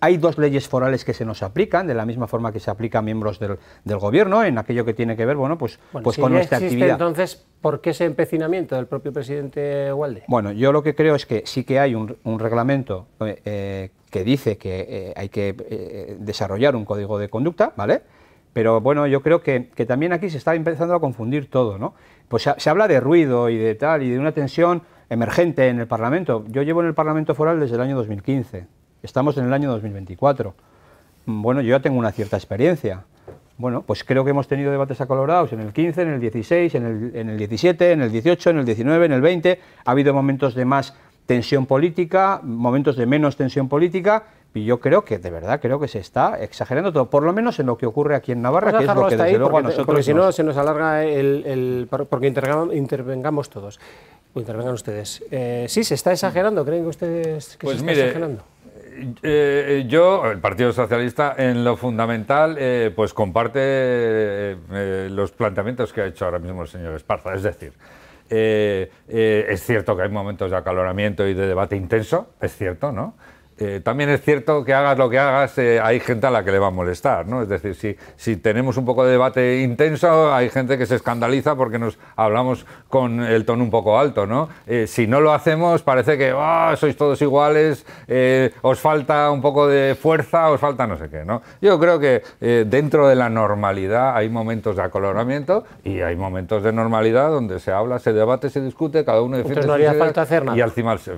hay, dos leyes forales que se nos aplican, de la misma forma que se aplica a miembros del, gobierno, en aquello que tiene que ver, bueno, pues, pues con nuestra actividad. Entonces, ¿por qué ese empecinamiento del propio presidente Walde? Bueno, yo lo que creo es que sí que hay un, reglamento eh, eh, que dice que eh, hay que desarrollar un código de conducta, ¿vale? Pero bueno, yo creo que, también aquí se está empezando a confundir todo, ¿no? Pues se, habla de ruido y de tal, y de una tensión emergente en el Parlamento. Yo llevo en el Parlamento Foral desde el año 2015. Estamos en el año 2024. Bueno, yo ya tengo una cierta experiencia. Bueno, pues creo que hemos tenido debates acolorados en el 15, en el 16, en el, en el 17, en el 18, en el 19, en el 20. Ha habido momentos de más tensión política, momentos de menos tensión política, y yo creo que, de verdad, creo que se está exagerando todo, por lo menos en lo que ocurre aquí en Navarra, que es lo que desde luego nosotros... Porque si no, se nos alarga el... porque intervengamos todos, intervengan ustedes. Eh, sí, se está exagerando, ¿creen que ustedes se pues está exagerando? yo, el Partido Socialista, en lo fundamental, eh, pues comparte eh, eh, los planteamientos que ha hecho ahora mismo el señor Esparza. Es decir, es cierto que hay momentos de acaloramiento y de debate intenso, es cierto, ¿no? Eh, también es cierto que hagas lo que hagas, eh, hay gente a la que le va a molestar, ¿no? Es decir, si, tenemos un poco de debate intenso, hay gente que se escandaliza porque nos hablamos con el tono un poco alto, ¿no? Eh, si no lo hacemos, parece que ah, sois todos iguales, os falta un poco de fuerza, os falta no sé qué, ¿no? Yo creo que dentro de la normalidad hay momentos de acoloramiento y hay momentos de normalidad donde se habla, se debate, se discute, cada uno Entonces no haría falta hacer nada. y al final se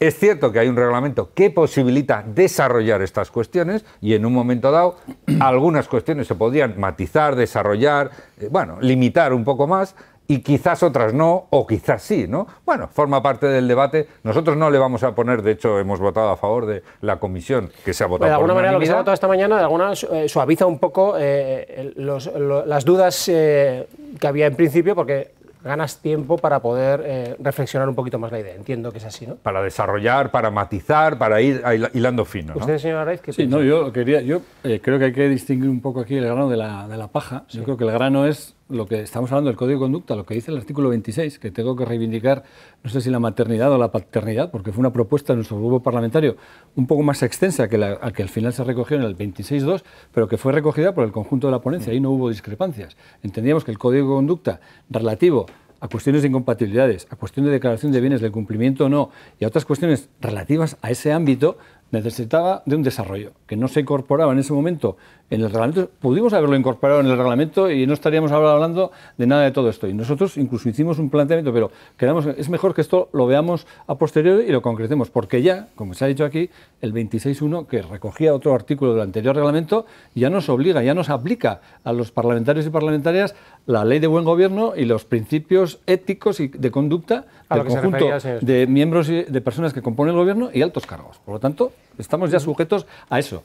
es cierto que hay un reglamento que posibilita desarrollar estas cuestiones y en un momento dado (clears throat) algunas cuestiones se podrían matizar, desarrollar, eh, bueno, limitar un poco más y quizás otras no o quizás sí, ¿no? Bueno, forma parte del debate. Nosotros no le vamos a poner, de hecho, hemos votado a favor de la comisión que se ha votado. de alguna manera lo que se ha votado esta mañana de alguna eh, suaviza un poco eh, las dudas que había en principio porque ganas tiempo para poder eh, reflexionar un poquito más la idea. Entiendo que es así, ¿no? Para desarrollar, para matizar, para ir hilando fino. ¿Usted, señor Araiz, qué Sí, no, yo, quería, yo eh, creo que hay que distinguir un poco aquí el grano de la, de la paja. Yo creo que el grano es lo que estamos hablando del código de conducta, lo que dice el artículo 26, que tengo que reivindicar, no sé si la maternidad o la paternidad, porque fue una propuesta de nuestro grupo parlamentario un poco más extensa que la que al final se recogió en el 26.2, pero que fue recogida por el conjunto de la ponencia, ahí no hubo discrepancias. Entendíamos que el código de conducta relativo a cuestiones de incompatibilidades, a cuestiones de declaración de bienes, de cumplimiento o no, y a otras cuestiones relativas a ese ámbito, necesitaba de un desarrollo, que no se incorporaba en ese momento en el reglamento, pudimos haberlo incorporado en el reglamento y no estaríamos ahora hablando de nada de todo esto. Y nosotros incluso hicimos un planteamiento, pero es mejor que esto lo veamos a posteriori y lo concretemos, porque ya, como se ha dicho aquí, el 26.1, que recogía otro artículo del anterior reglamento, ya nos obliga, ya nos aplica a los parlamentarios y parlamentarias la ley de buen gobierno y los principios éticos y de conducta del conjunto de miembros y de personas que componen el gobierno y altos cargos. Por lo tanto, estamos ya sujetos a eso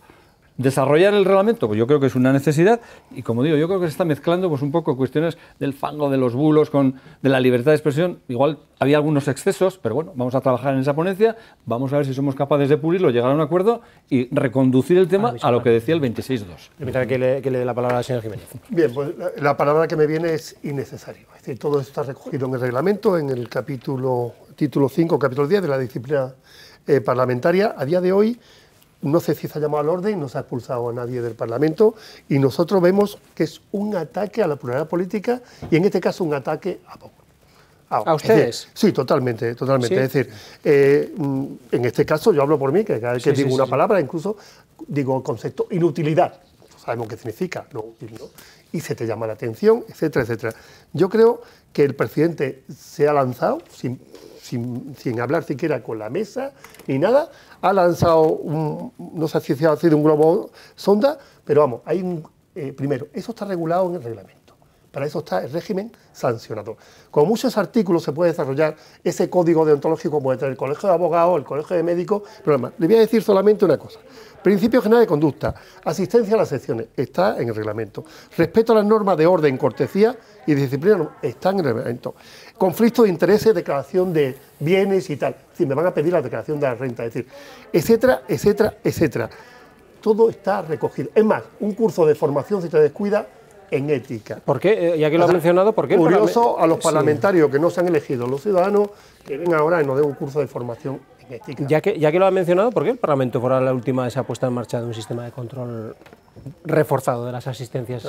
desarrollar el reglamento, pues yo creo que es una necesidad y como digo, yo creo que se está mezclando pues un poco cuestiones del fango de los bulos con de la libertad de expresión, igual había algunos excesos, pero bueno, vamos a trabajar en esa ponencia, vamos a ver si somos capaces de pulirlo, llegar a un acuerdo y reconducir el tema ah, a lo que decía el 26.2. Permítame que le, dé la palabra al señor Jiménez. Bien, pues la, palabra que me viene es innecesario. Es decir, todo está recogido en el reglamento, en el capítulo título 5, capítulo 10 de la disciplina eh, parlamentaria. A día de hoy no sé si se ha llamado al orden, no se ha expulsado a nadie del Parlamento y nosotros vemos que es un ataque a la pluralidad política y en este caso un ataque a ¿A ustedes? sí, totalmente, totalmente. Es decir, eh, mm, en este caso yo hablo por mí, que cada vez que digo una palabra, incluso digo el concepto inutilidad. sabemos qué significa, no útil, ¿no? Y se te llama la atención, etcétera, etcétera. Yo creo que el presidente se ha lanzado, sin, sin, hablar siquiera con la mesa ni nada, ha lanzado, un, no sé si ha sido un globo sonda, pero vamos, hay un, eh, primero, eso está regulado en el reglamento. Para eso está el régimen sancionador. Con muchos artículos se puede desarrollar ese código deontológico, como entre el colegio de abogados, el colegio de médicos, pero además, le voy a decir solamente una cosa. Principio general de conducta, asistencia a las secciones, está en el reglamento. Respeto a las normas de orden, cortesía y disciplina, está en el reglamento conflicto de intereses, declaración de bienes y tal. me van a pedir la declaración de la renta, decir, etcétera, etcétera, etcétera. Todo está recogido. Es más, un curso de formación, si te descuida, en ética. ¿Por qué? Eh, ya que lo has mencionado, ¿por qué? Curioso a los parlamentarios que no se han elegido, los ciudadanos, que vengan ahora y nos den un curso de formación ya que, lo ha mencionado, ¿por qué el Parlamento fuera la última vez ha puesto en marcha de un sistema de control reforzado de las asistencias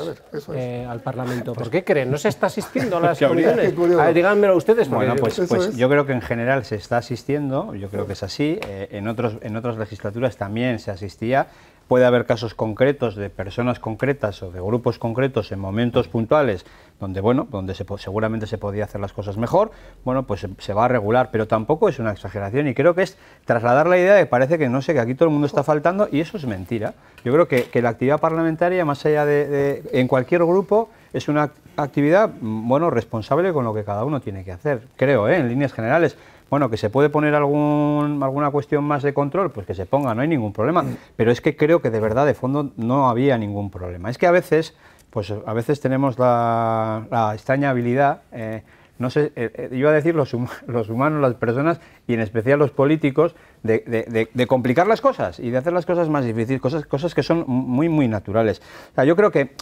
eh, al Parlamento? ¿Por qué creen? ¿No se está asistiendo a (laughs) las reuniones? díganmelo ustedes. Bueno, pues, pues yo creo que en general se está asistiendo, yo creo que es así. Eh, en, otros, en otras legislaturas también se asistía puede haber casos concretos de personas concretas o de grupos concretos en momentos puntuales donde bueno, donde se, seguramente se podía hacer las cosas mejor, bueno, pues se, va a regular, pero tampoco es una exageración y creo que es trasladar la idea de que parece que no sé, que aquí todo el mundo está faltando y eso es mentira. Yo creo que, que la actividad parlamentaria, más allá de, en cualquier grupo, es una actividad, mm, bueno, responsable con lo que cada uno tiene que hacer, creo, ¿eh? en líneas generales. Bueno, que se puede poner algún, alguna cuestión más de control, pues que se ponga, no hay ningún problema. Pero es que creo que de verdad de fondo no había ningún problema. Es que a veces, pues a veces tenemos la, extraña habilidad, eh, no sé, eh, eh, iba a decir los, humanos, las personas y en especial los políticos, de, complicar las cosas y de hacer las cosas más difíciles, cosas, cosas que son muy, muy naturales. O sea, yo creo que,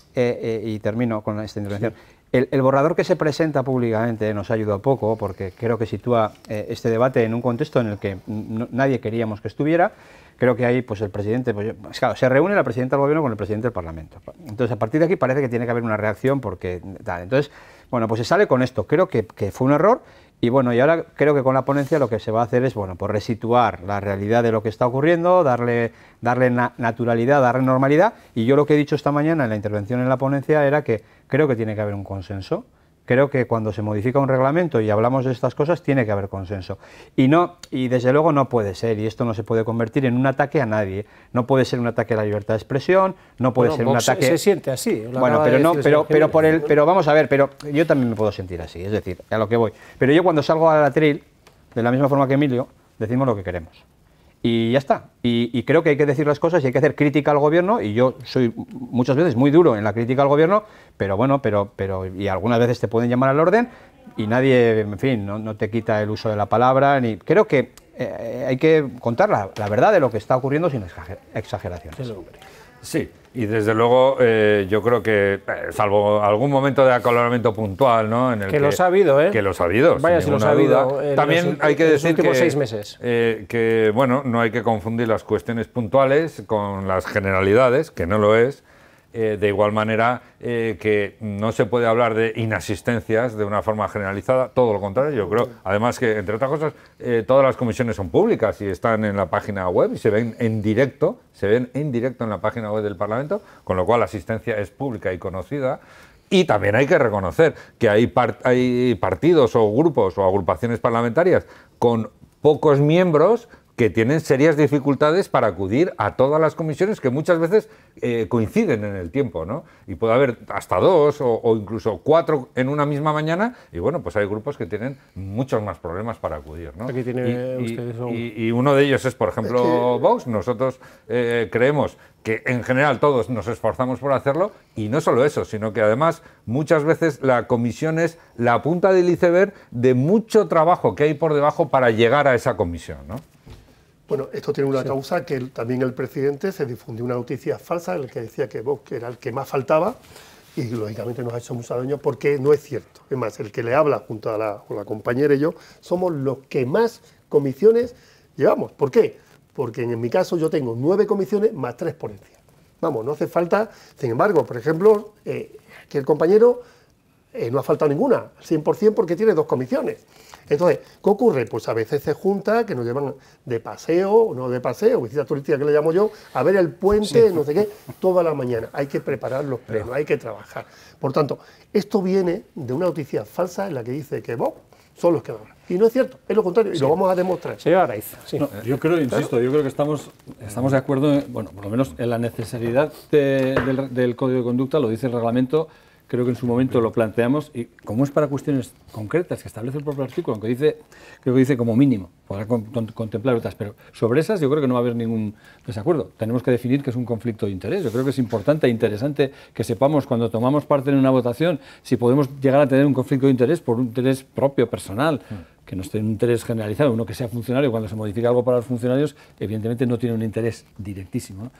y termino con esta intervención, el, borrador que se presenta públicamente nos ha ayudado poco porque creo que sitúa eh, este debate en un contexto en el que nadie queríamos que estuviera. Creo que ahí pues el presidente, pues, pues, claro, se reúne la presidenta del gobierno con el presidente del Parlamento. Entonces a partir de aquí parece que tiene que haber una reacción porque Entonces, bueno, pues se sale con esto. Creo que fue un error y bueno, y ahora creo que con la ponencia lo que se va a hacer es, bueno, pues resituar la realidad de lo que está ocurriendo, darle, darle naturalidad, darle normalidad. Y yo lo que he dicho esta mañana en la intervención en la ponencia era que creo que tiene que haber un consenso creo que cuando se modifica un reglamento y hablamos de estas cosas tiene que haber consenso. Y no y desde luego no puede ser y esto no se puede convertir en un ataque a nadie. No puede ser un ataque a la libertad de expresión, no puede ser un ataque se, siente así. Bueno, pero no, pero pero por el pero vamos a ver, pero yo también me puedo sentir así, es decir, a lo que voy. Pero yo cuando salgo al atril, de la misma forma que Emilio, decimos lo que queremos y ya está. Y, creo que hay que decir las cosas y hay que hacer crítica al gobierno, y yo soy muchas veces muy duro en la crítica al gobierno, pero bueno, pero, pero y algunas veces te pueden llamar al orden y nadie, en fin, no, te quita el uso de la palabra, ni creo que eh, hay que contar la, la, verdad de lo que está ocurriendo sin exageraciones. Sí, y desde luego eh, yo creo que, eh, salvo algún momento de acoloramiento puntual, ¿no? que, lo ha habido, ¿eh? Que lo ha habido. Vaya si los ha habido. También hay que decir los últimos seis meses. Eh, que, bueno, no hay que confundir las cuestiones puntuales con las generalidades, que no lo es. Eh, de igual manera eh, que no se puede hablar de inasistencias de una forma generalizada, todo lo contrario, yo creo. Además que, entre otras cosas, eh, todas las comisiones son públicas y están en la página web y se ven en directo, se ven en directo en la página web del Parlamento, con lo cual la asistencia es pública y conocida. Y también hay que reconocer que hay, hay partidos o grupos o agrupaciones parlamentarias con pocos miembros que tienen serias dificultades para acudir a todas las comisiones que muchas veces eh, coinciden en el tiempo, ¿no? Y puede haber hasta dos o, incluso cuatro en una misma mañana y bueno, pues hay grupos que tienen muchos más problemas para acudir, ¿no? y, y, uno de ellos es, por ejemplo, Vox. Nosotros eh, creemos que en general todos nos esforzamos por hacerlo y no solo eso, sino que además muchas veces la comisión es la punta del iceberg de mucho trabajo que hay por debajo para llegar a esa comisión, ¿no? Bueno, esto tiene una causa que también el presidente se difundió una noticia falsa en la que decía que que era el que más faltaba y lógicamente nos ha hecho mucho daño porque no es cierto. Es más, el que le habla junto a la, compañera y yo somos los que más comisiones llevamos. ¿Por qué? Porque en mi caso yo tengo nueve comisiones más tres ponencias. Vamos, no hace falta, sin embargo, por ejemplo, eh, que el compañero eh, no ha faltado ninguna, 100% porque tiene dos comisiones. Entonces, ¿qué ocurre? Pues a veces se junta, que nos llevan de paseo, no de paseo, visita turística que le llamo yo, a ver el puente, no sé qué, toda la mañana. Hay que preparar los plenos, hay que trabajar. Por tanto, esto viene de una noticia falsa en la que dice que vos son los que van. Y no es cierto, es lo contrario, y lo vamos a demostrar. yo creo, insisto, yo creo que estamos, estamos de acuerdo, bueno, por lo menos en la necesidad del código de conducta, lo dice el reglamento, creo que en su momento lo planteamos, y como es para cuestiones concretas que establece el propio artículo, aunque dice, creo que dice como mínimo, podrá contemplar otras, pero sobre esas yo creo que no va a haber ningún desacuerdo. Tenemos que definir que es un conflicto de interés. Yo creo que es importante e interesante que sepamos cuando tomamos parte en una votación si podemos llegar a tener un conflicto de interés por un interés propio, personal. Mm. que no esté un interés generalizado, uno que sea funcionario, cuando se modifica algo para los funcionarios, evidentemente no tiene un interés directísimo.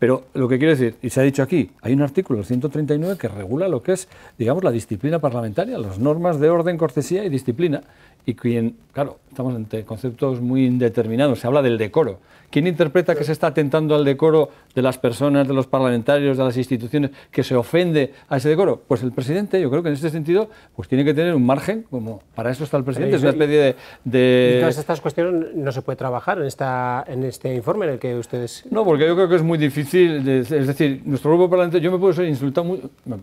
Pero lo que quiero decir, y se ha dicho aquí, hay un artículo, 139, que regula lo que es, digamos, la disciplina parlamentaria, las normas de orden, cortesía y disciplina y claro, estamos ante conceptos muy indeterminados, se habla del decoro. ¿Quién interpreta que se está atentando al decoro de las personas, de los parlamentarios, de las instituciones, que se ofende a ese decoro? Pues el presidente, yo creo que en este sentido, pues tiene que tener un margen, como para eso está el presidente, es una especie de... de... todas estas cuestiones no se puede trabajar en, esta, en este informe en el que ustedes... No, porque yo creo que es muy difícil, es decir, nuestro grupo parlamentario, yo me puedo ser insultado,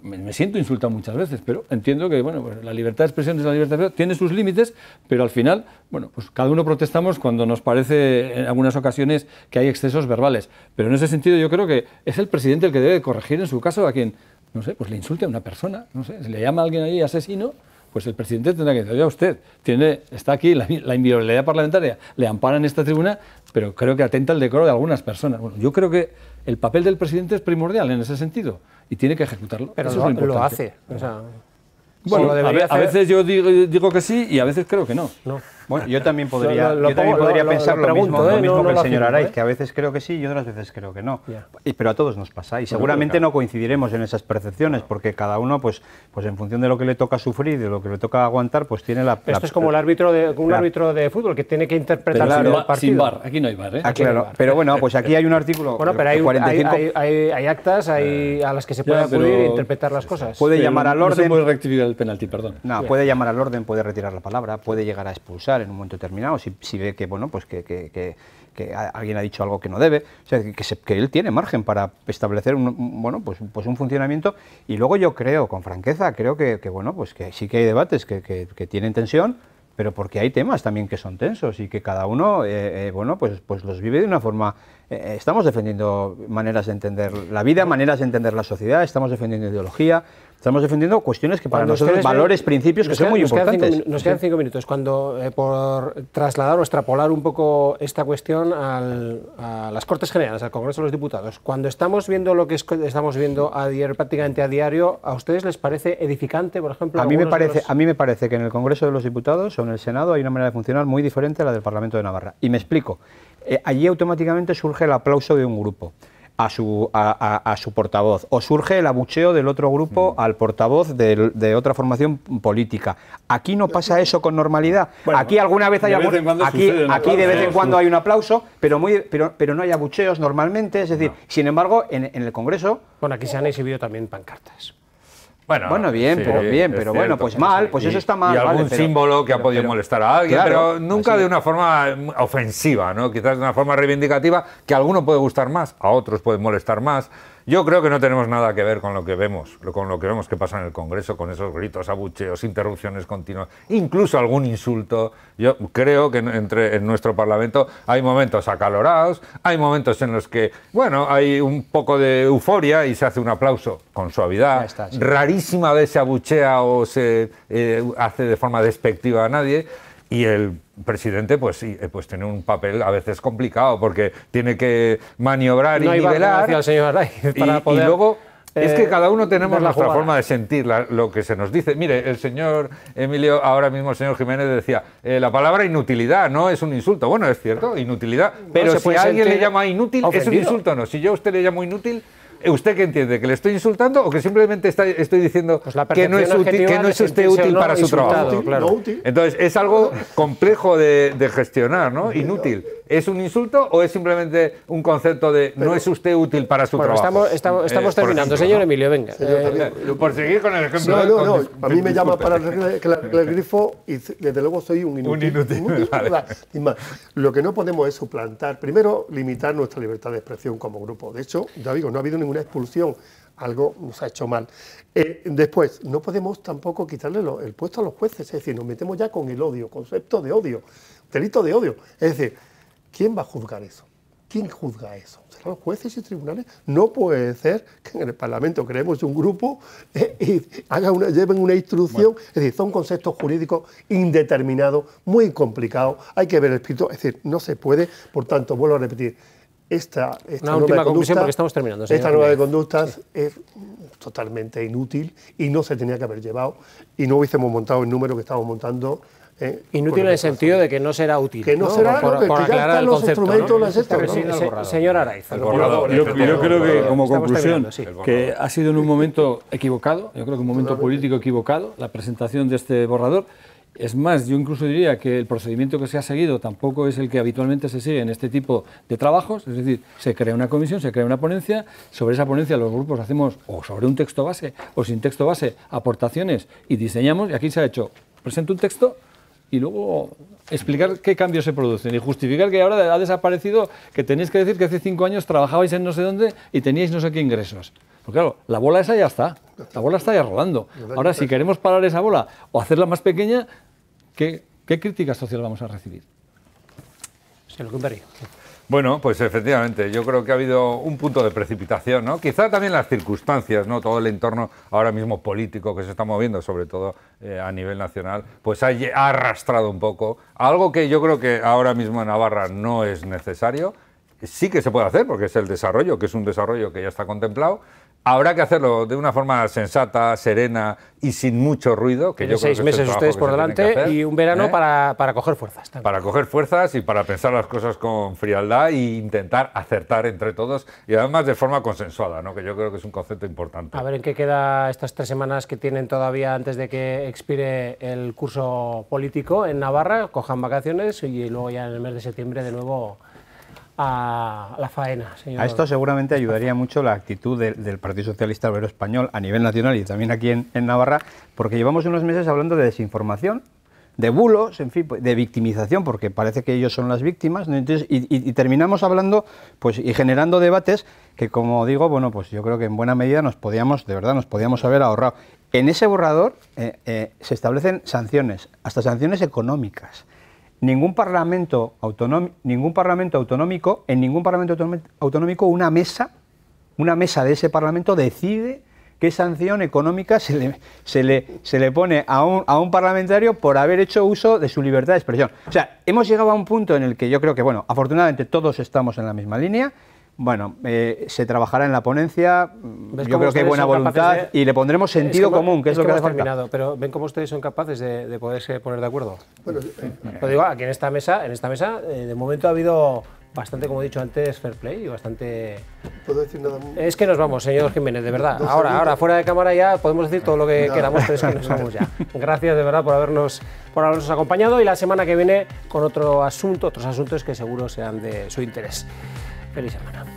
me, siento insultado muchas veces, pero entiendo que, bueno, pues la libertad de expresión es la libertad de expresión, tiene sus límites, pero al final, bueno, pues cada uno protestamos cuando nos parece en algunas ocasiones que hay excesos verbales, pero en ese sentido yo creo que es el presidente el que debe corregir en su caso a quien, no sé, pues le insulte a una persona, no sé, si le llama a alguien ahí asesino, pues el presidente tendrá que decir, a usted tiene, está aquí la, inviolabilidad parlamentaria, le amparan esta tribuna, pero creo que atenta el decoro de algunas personas. Bueno, yo creo que el papel del presidente es primordial en ese sentido y tiene que ejecutarlo. Pero Eso lo, lo hace. Bueno, a, veces yo digo, que sí y a veces creo que no. Bueno, yo también podría, yo también podría pensar lo, mismo, ¿eh? que el señor Araiz, que a ¿eh? veces creo que sí y otras veces creo que no. pero a todos nos pasa y seguramente no coincidiremos en esas percepciones porque cada uno, pues, pues en función de lo que le toca sufrir y de lo que le toca aguantar, pues tiene la... Esto es como el árbitro de, un árbitro de fútbol que tiene que interpretar el partido. Sin bar, aquí no hay bar, ¿eh? Ah, pero bueno, pues aquí hay un artículo... Bueno, hay, actas hay eh, a las que se puede acudir e interpretar las cosas. Puede llamar al orden... puede el penalti, perdón. No, puede llamar al orden, puede retirar la palabra, puede llegar a expulsar en un momento determinado, si, ve que, bueno, pues que, alguien ha dicho algo que no debe, que, él tiene margen para establecer un, bueno, pues, pues, un funcionamiento y luego yo creo, con franqueza, creo que, bueno, pues que sí que hay debates que tienen tensión, pero porque hay temas también que son tensos y que cada uno eh, eh, bueno pues pues los vive de una forma eh, eh, estamos defendiendo maneras de entender la vida, maneras de entender la sociedad, estamos defendiendo ideología, estamos defendiendo cuestiones que para nosotros nosotros, valores, principios que son muy importantes. nos quedan cinco minutos. Cuando, eh, por trasladar o extrapolar un poco esta cuestión a las Cortes Generales, al Congreso de los Diputados, cuando estamos viendo lo que estamos viendo a diario, prácticamente a diario, ¿a ustedes les parece edificante, por ejemplo? A mí, me parece, a mí me parece que en el Congreso de los Diputados o en el Senado hay una manera de funcionar muy diferente a la del Parlamento de Navarra. Y me explico. Eh, allí automáticamente surge el aplauso de un grupo. A su, a, su, portavoz. O surge el abucheo del otro grupo mm. al portavoz de, otra formación política. Aquí no pasa eh, eh, eso con normalidad. aquí alguna vez hay de vez en cuando aquí, de vez en cuando hay un aplauso, pero, muy, pero, pero no hay abucheos normalmente. Es decir, sin embargo, en, en el Congreso. Bueno, aquí se han exhibido también pancartas. Bueno, bien, pero bien, pero bueno, pues mal, pues eso está mal. Y algún símbolo que ha podido molestar a alguien, pero pues nunca de una forma ofensiva, ¿no? Quizás de una forma reivindicativa que a alguno puede gustar más, a otros puede molestar más. Yo creo que no tenemos nada que ver con lo que vemos, con lo que vemos que pasa en el Congreso, con esos gritos, abucheos, interrupciones continuas, incluso algún insulto. Yo creo que entre, en nuestro Parlamento hay momentos acalorados, hay momentos en los que, bueno, hay un poco de euforia y se hace un aplauso con suavidad. Rarísima vez se abuchea o se eh, hace de forma despectiva a nadie y el presidente, pues sí, eh, pues tiene un papel a veces complicado porque tiene que maniobrar y nivelar. (laughs) y, luego es que eh, cada uno tenemos nuestra forma de sentir lo que se nos dice. Mire, el señor Emilio, ahora mismo el señor Jiménez decía, eh, la palabra inutilidad no es un insulto. Bueno, es cierto, inutilidad. Pero si alguien le llama inútil, es un insulto no. Si yo a usted le llamo inútil, eh, ¿Usted qué entiende? ¿Que le estoy insultando o que simplemente estoy diciendo pues que no es, usted útil para su trabajo? Entonces, es algo complejo de, gestionar, ¿no? Inútil. ¿Es un insulto o es simplemente un concepto de no es usted útil para su trabajo? Estamos, estamos, eh, terminando. Señor Emilio, venga. Eh, por seguir con el ejemplo. No, no, no. A mí me llama para el grifo y desde luego soy un inútil. Un inútil. lo que no podemos es suplantar, primero, limitar nuestra libertad de expresión como grupo. De hecho, ya digo, no ha habido una expulsión, algo nos ha hecho mal. Eh, después, no podemos tampoco quitarle el puesto a los jueces, es decir, nos metemos ya con el odio, concepto de odio, delito de odio. Es decir, ¿quién va a juzgar eso? ¿Quién juzga eso? ¿Serán los jueces y tribunales? No puede ser que en el Parlamento creemos un grupo eh, y haga lleven una instrucción. Es decir, son conceptos jurídicos indeterminados, muy complicados. Hay que ver el espíritu. Es decir, no se puede. Por tanto, vuelvo a repetir, esta, nueva conducta, estamos terminando, esta nueva de conductas es totalmente inútil y no se tenía que haber llevado y no hubiésemos montado el número que estamos montando. Eh, inútil en el sentido de que no será útil. Que no, será, por, aclarar el concepto. señor Araiz. yo, creo que, como conclusión, que ha sido en un momento equivocado, yo creo que un momento político equivocado, la presentación de este borrador. Es más, yo incluso diría que el procedimiento que se ha seguido tampoco es el que habitualmente se sigue en este tipo de trabajos, es decir, se crea una comisión, se crea una ponencia, sobre esa ponencia los grupos hacemos o sobre un texto base o sin texto base aportaciones y diseñamos, y aquí se ha hecho, presento un texto y luego explicar qué cambios se producen y justificar que ahora ha desaparecido, que tenéis que decir que hace cinco años trabajabais en no sé dónde y teníais no sé qué ingresos. Porque claro, la bola esa ya está, la bola está ya rodando. Ahora si queremos parar esa bola o hacerla más pequeña, ¿qué, crítica social vamos a recibir? Señor Bueno, pues efectivamente, yo creo que ha habido un punto de precipitación, ¿no? Quizá también las circunstancias, ¿no? Todo el entorno ahora mismo político que se está moviendo, sobre todo eh, a nivel nacional, pues ha arrastrado un poco algo que yo creo que ahora mismo en Navarra no es necesario, sí que se puede hacer porque es el desarrollo, que es un desarrollo que ya está contemplado, Habrá que hacerlo de una forma sensata, serena y sin mucho ruido. Que yo seis creo que meses ustedes por delante y un verano ¿eh? para, para, coger fuerzas. También. Para coger fuerzas y para pensar las cosas con frialdad e intentar acertar entre todos y además de forma consensuada, ¿no? que yo creo que es un concepto importante. A ver en qué queda estas tres semanas que tienen todavía antes de que expire el curso político en Navarra. Cojan vacaciones y luego ya en el mes de septiembre de nuevo a la faena. Señor. A esto seguramente ayudaría mucho la actitud del Partido Socialista Obrero Español a nivel nacional y también aquí en, Navarra, porque llevamos unos meses hablando de desinformación, de bulos, de victimización, porque parece que ellos son las víctimas, y, terminamos hablando pues, y generando debates que, como digo, bueno, pues yo creo que en buena medida nos podíamos, de verdad, nos podíamos haber ahorrado. En ese borrador eh, eh, se establecen sanciones, hasta sanciones económicas ningún parlamento, ningún parlamento autonómico, en ningún parlamento autonómico una mesa, una mesa de ese parlamento decide qué sanción económica se le, se le pone a un, a un, parlamentario por haber hecho uso de su libertad de expresión. O sea, hemos llegado a un punto en el que yo creo que, bueno, afortunadamente todos estamos en la misma línea bueno, eh, se trabajará en la ponencia, mm, yo creo que hay buena voluntad y le pondremos sentido común, que es, lo que, ha hace Pero ven cómo ustedes son capaces de, poderse poner de acuerdo. Bueno, lo digo, aquí en esta mesa, en esta mesa eh, de momento ha habido bastante, como he dicho antes, fair play y bastante... ¿Puedo decir nada? Es que nos vamos, señor Jiménez, de verdad. Ahora, ahora, fuera de cámara ya podemos decir todo lo que queramos, pero es que nos vamos ya. Gracias de verdad por habernos, por habernos acompañado y la semana que viene con otro asunto, otros asuntos que seguro serán de su interés. Feliz semana.